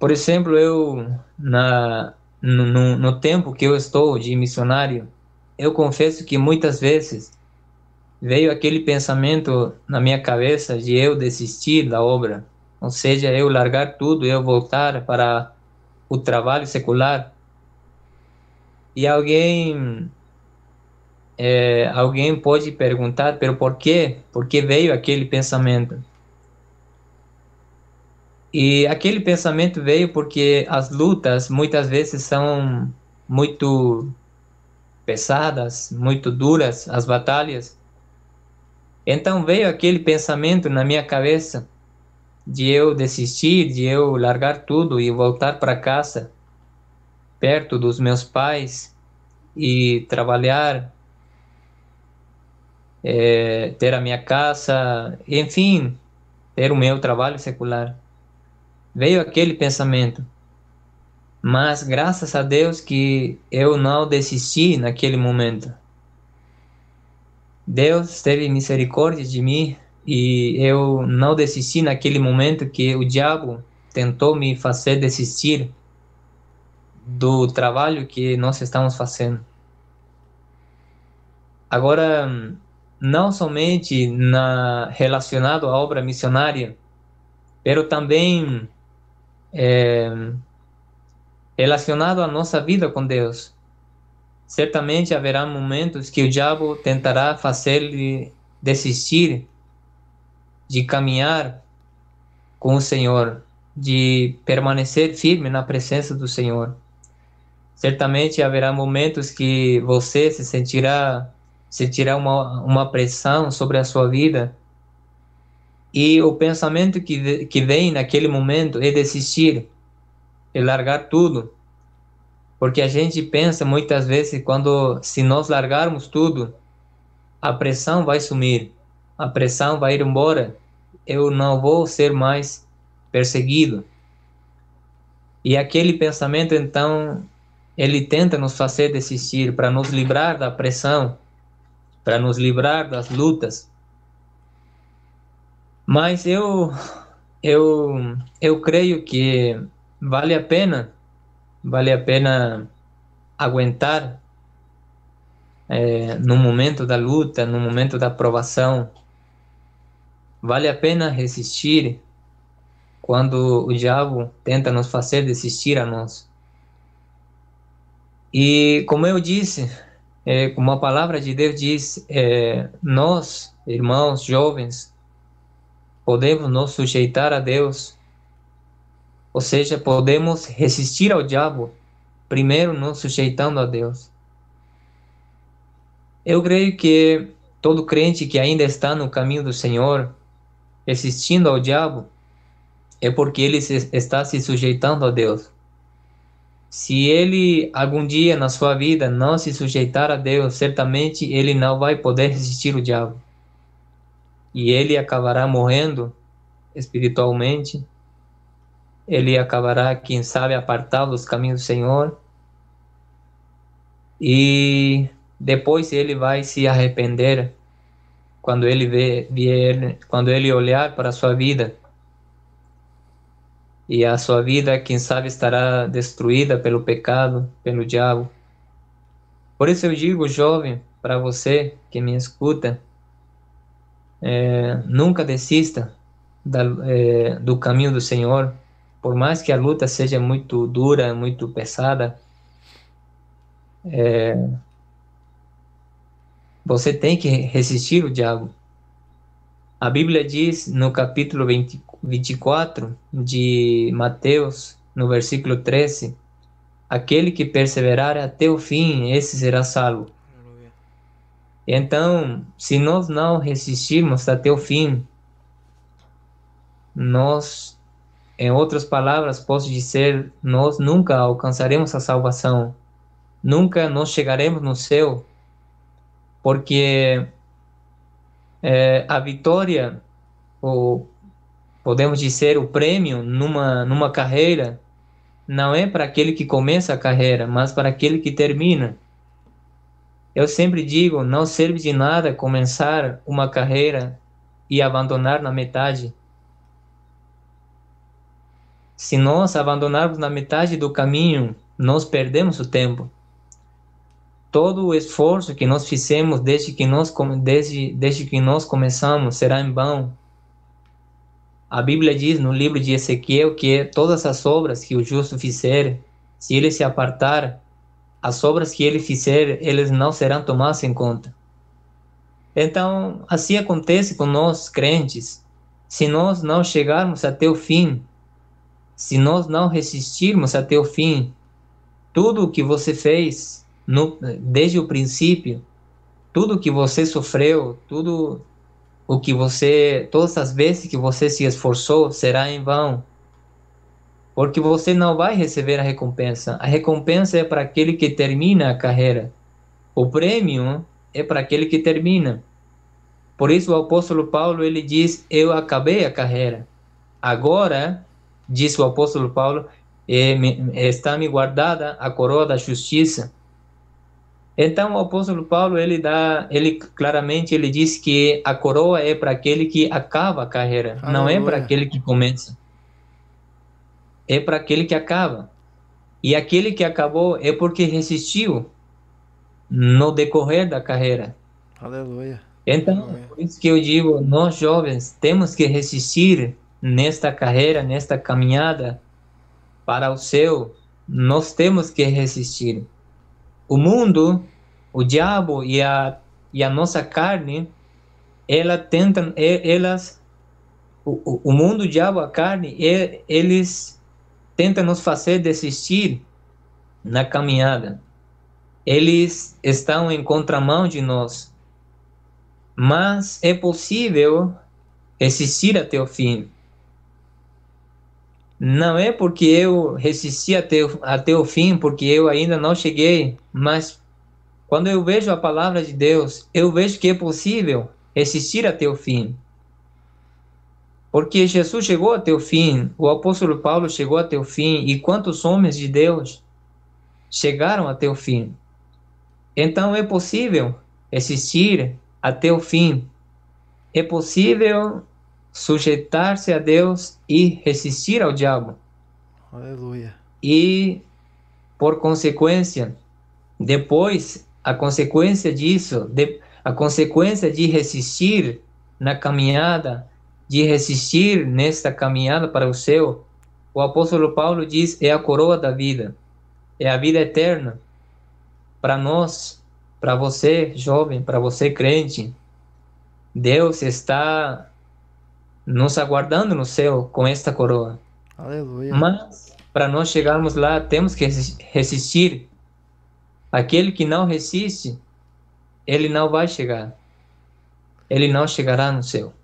por exemplo, eu na no, no, no tempo que eu estou de missionário, eu confesso que muitas vezes veio aquele pensamento na minha cabeça de eu desistir da obra, ou seja, eu largar tudo, eu voltar para o trabalho secular. E alguém é, alguém pode perguntar, pelo por quê? Por que veio aquele pensamento? E aquele pensamento veio porque as lutas muitas vezes são muito pesadas, muito duras, as batalhas. Então veio aquele pensamento na minha cabeça de eu desistir, de eu largar tudo e voltar para casa, perto dos meus pais e trabalhar, é, ter a minha casa, enfim, ter o meu trabalho secular. Veio aquele pensamento. Mas graças a Deus que eu não desisti naquele momento. Deus teve misericórdia de mim e eu não desisti naquele momento que o diabo tentou me fazer desistir do trabalho que nós estamos fazendo. Agora, não somente na relacionado à obra missionária, pero também é, relacionado à nossa vida com Deus. Certamente haverá momentos que o diabo tentará fazer-lhe desistir de caminhar com o Senhor, de permanecer firme na presença do Senhor. Certamente haverá momentos que você se sentirá sentirá uma, uma pressão sobre a sua vida e o pensamento que, que vem naquele momento é desistir, é largar tudo, porque a gente pensa muitas vezes quando se nós largarmos tudo, a pressão vai sumir, a pressão vai ir embora, eu não vou ser mais perseguido. E aquele pensamento então ele tenta nos fazer desistir para nos livrar da pressão, para nos livrar das lutas. Mas eu eu eu creio que vale a pena vale a pena aguentar é, eh, no momento da luta, no momento da aprovação. Vale a pena resistir quando o diabo tenta nos fazer desistir a nós. E como eu disse, é, como a palavra de Deus diz, é, nós, irmãos jovens, podemos nos sujeitar a Deus ou seja, podemos resistir ao diabo, primeiro nos sujeitando a Deus. Eu creio que todo crente que ainda está no caminho do Senhor, resistindo ao diabo, é porque ele se, está se sujeitando a Deus. Se ele algum dia na sua vida não se sujeitar a Deus, certamente ele não vai poder resistir o diabo. E ele acabará morrendo espiritualmente ele acabará, quem sabe, apartado dos caminhos do Senhor. E depois ele vai se arrepender quando ele vê, vier, quando ele olhar para a sua vida. E a sua vida, quem sabe, estará destruída pelo pecado, pelo diabo. Por isso eu digo, jovem, para você que me escuta, é, nunca desista da, é, do caminho do Senhor, por mais que a luta seja muito dura, muito pesada, é, você tem que resistir o diabo. A Bíblia diz no capítulo 20, 24 de Mateus, no versículo 13: Aquele que perseverar até o fim, esse será salvo. Então, se nós não resistirmos até o fim, nós em outras palavras, posso dizer: nós nunca alcançaremos a salvação, nunca nós chegaremos no céu, porque é, a vitória, ou podemos dizer o prêmio numa, numa carreira, não é para aquele que começa a carreira, mas para aquele que termina. Eu sempre digo: não serve de nada começar uma carreira e abandonar na metade. Se nós abandonarmos na metade do caminho, nós perdemos o tempo. Todo o esforço que nós fizemos desde que nós, desde, desde que nós começamos será em vão. A Bíblia diz no livro de Ezequiel que todas as obras que o justo fizer, se ele se apartar, as obras que ele fizer, eles não serão tomadas em conta. Então, assim acontece com nós crentes. Se nós não chegarmos até o fim, se nós não resistirmos até o fim, tudo o que você fez no, desde o princípio, tudo o que você sofreu, tudo o que você, todas as vezes que você se esforçou, será em vão, porque você não vai receber a recompensa. A recompensa é para aquele que termina a carreira. O prêmio é para aquele que termina. Por isso o apóstolo Paulo ele diz: "Eu acabei a carreira. Agora disse o apóstolo Paulo, eh, está-me guardada a coroa da justiça. Então o apóstolo Paulo ele dá, ele claramente ele diz que a coroa é para aquele que acaba a carreira, Aleluia. não é para aquele que começa. É para aquele que acaba. E aquele que acabou é porque resistiu no decorrer da carreira. Aleluia. Então, Aleluia. por isso que eu digo, nós jovens temos que resistir nesta carreira, nesta caminhada para o céu, nós temos que resistir. O mundo, o diabo e a, e a nossa carne, ela tenta elas, o, o mundo, o diabo, a carne, eles tentam nos fazer desistir na caminhada. Eles estão em contramão de nós, mas é possível resistir até o fim. Não é porque eu resisti até, até o fim, porque eu ainda não cheguei, mas quando eu vejo a palavra de Deus, eu vejo que é possível resistir até o fim. Porque Jesus chegou até o fim, o apóstolo Paulo chegou até o fim, e quantos homens de Deus chegaram até o fim? Então é possível existir até o fim. É possível sujeitar-se a Deus e resistir ao diabo. Aleluia. E, por consequência, depois, a consequência disso, de, a consequência de resistir na caminhada, de resistir nesta caminhada para o céu, o apóstolo Paulo diz: é a coroa da vida, é a vida eterna. Para nós, para você, jovem, para você, crente, Deus está nos aguardando no céu com esta coroa. Aleluia. Mas, para nós chegarmos lá, temos que resistir. Aquele que não resiste, ele não vai chegar. Ele não chegará no céu.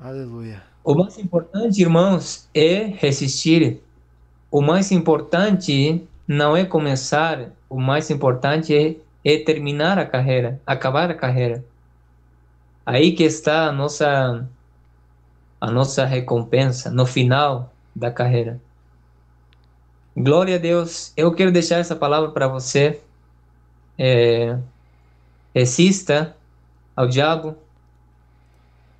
Aleluia. O mais importante, irmãos, é resistir. O mais importante não é começar, o mais importante é, é terminar a carreira, acabar a carreira. Aí que está a nossa a nossa recompensa no final da carreira. Glória a Deus. Eu quero deixar essa palavra para você. É, resista ao diabo.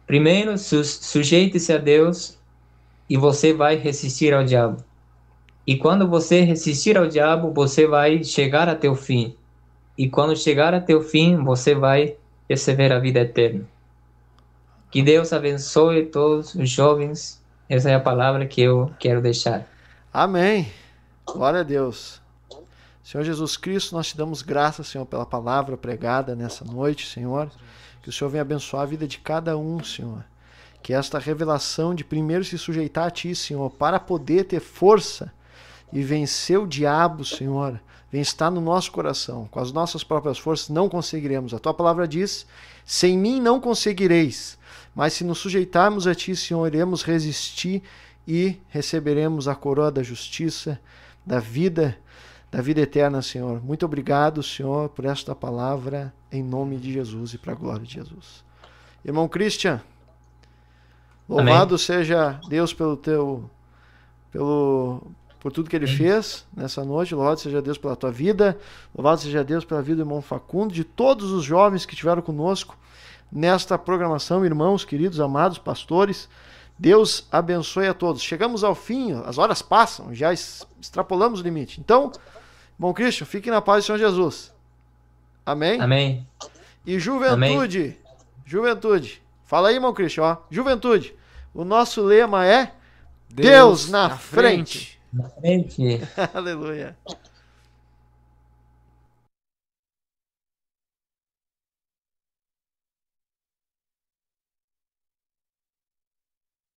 Primeiro, su sujeite-se a Deus e você vai resistir ao diabo. E quando você resistir ao diabo, você vai chegar até o fim. E quando chegar até o fim, você vai receber a vida eterna. Que Deus abençoe todos os jovens. Essa é a palavra que eu quero deixar. Amém. Glória a Deus. Senhor Jesus Cristo, nós te damos graças, Senhor, pela palavra pregada nessa noite, Senhor. Que o Senhor venha abençoar a vida de cada um, Senhor. Que esta revelação de primeiro se sujeitar a Ti, Senhor, para poder ter força e vencer o diabo, Senhor, vem estar no nosso coração. Com as nossas próprias forças não conseguiremos. A Tua palavra diz: sem mim não conseguireis. Mas se nos sujeitarmos a ti, Senhor, iremos resistir e receberemos a coroa da justiça, da vida, da vida eterna, Senhor. Muito obrigado, Senhor, por esta palavra, em nome de Jesus e para a glória de Jesus. Irmão Christian, louvado Amém. seja Deus pelo teu pelo por tudo que ele Amém. fez nessa noite. Louvado seja Deus pela tua vida. Louvado seja Deus pela vida do irmão Facundo, de todos os jovens que estiveram conosco nesta programação, irmãos, queridos, amados pastores. Deus abençoe a todos. Chegamos ao fim, as horas passam, já extrapolamos o limite. Então, bom Cristo, fique na paz de São Jesus. Amém? Amém. E juventude, Amém. juventude. Fala aí, irmão Cristo, ó. Juventude. O nosso lema é Deus, Deus na, na, frente. frente. Na frente. <laughs> Aleluia.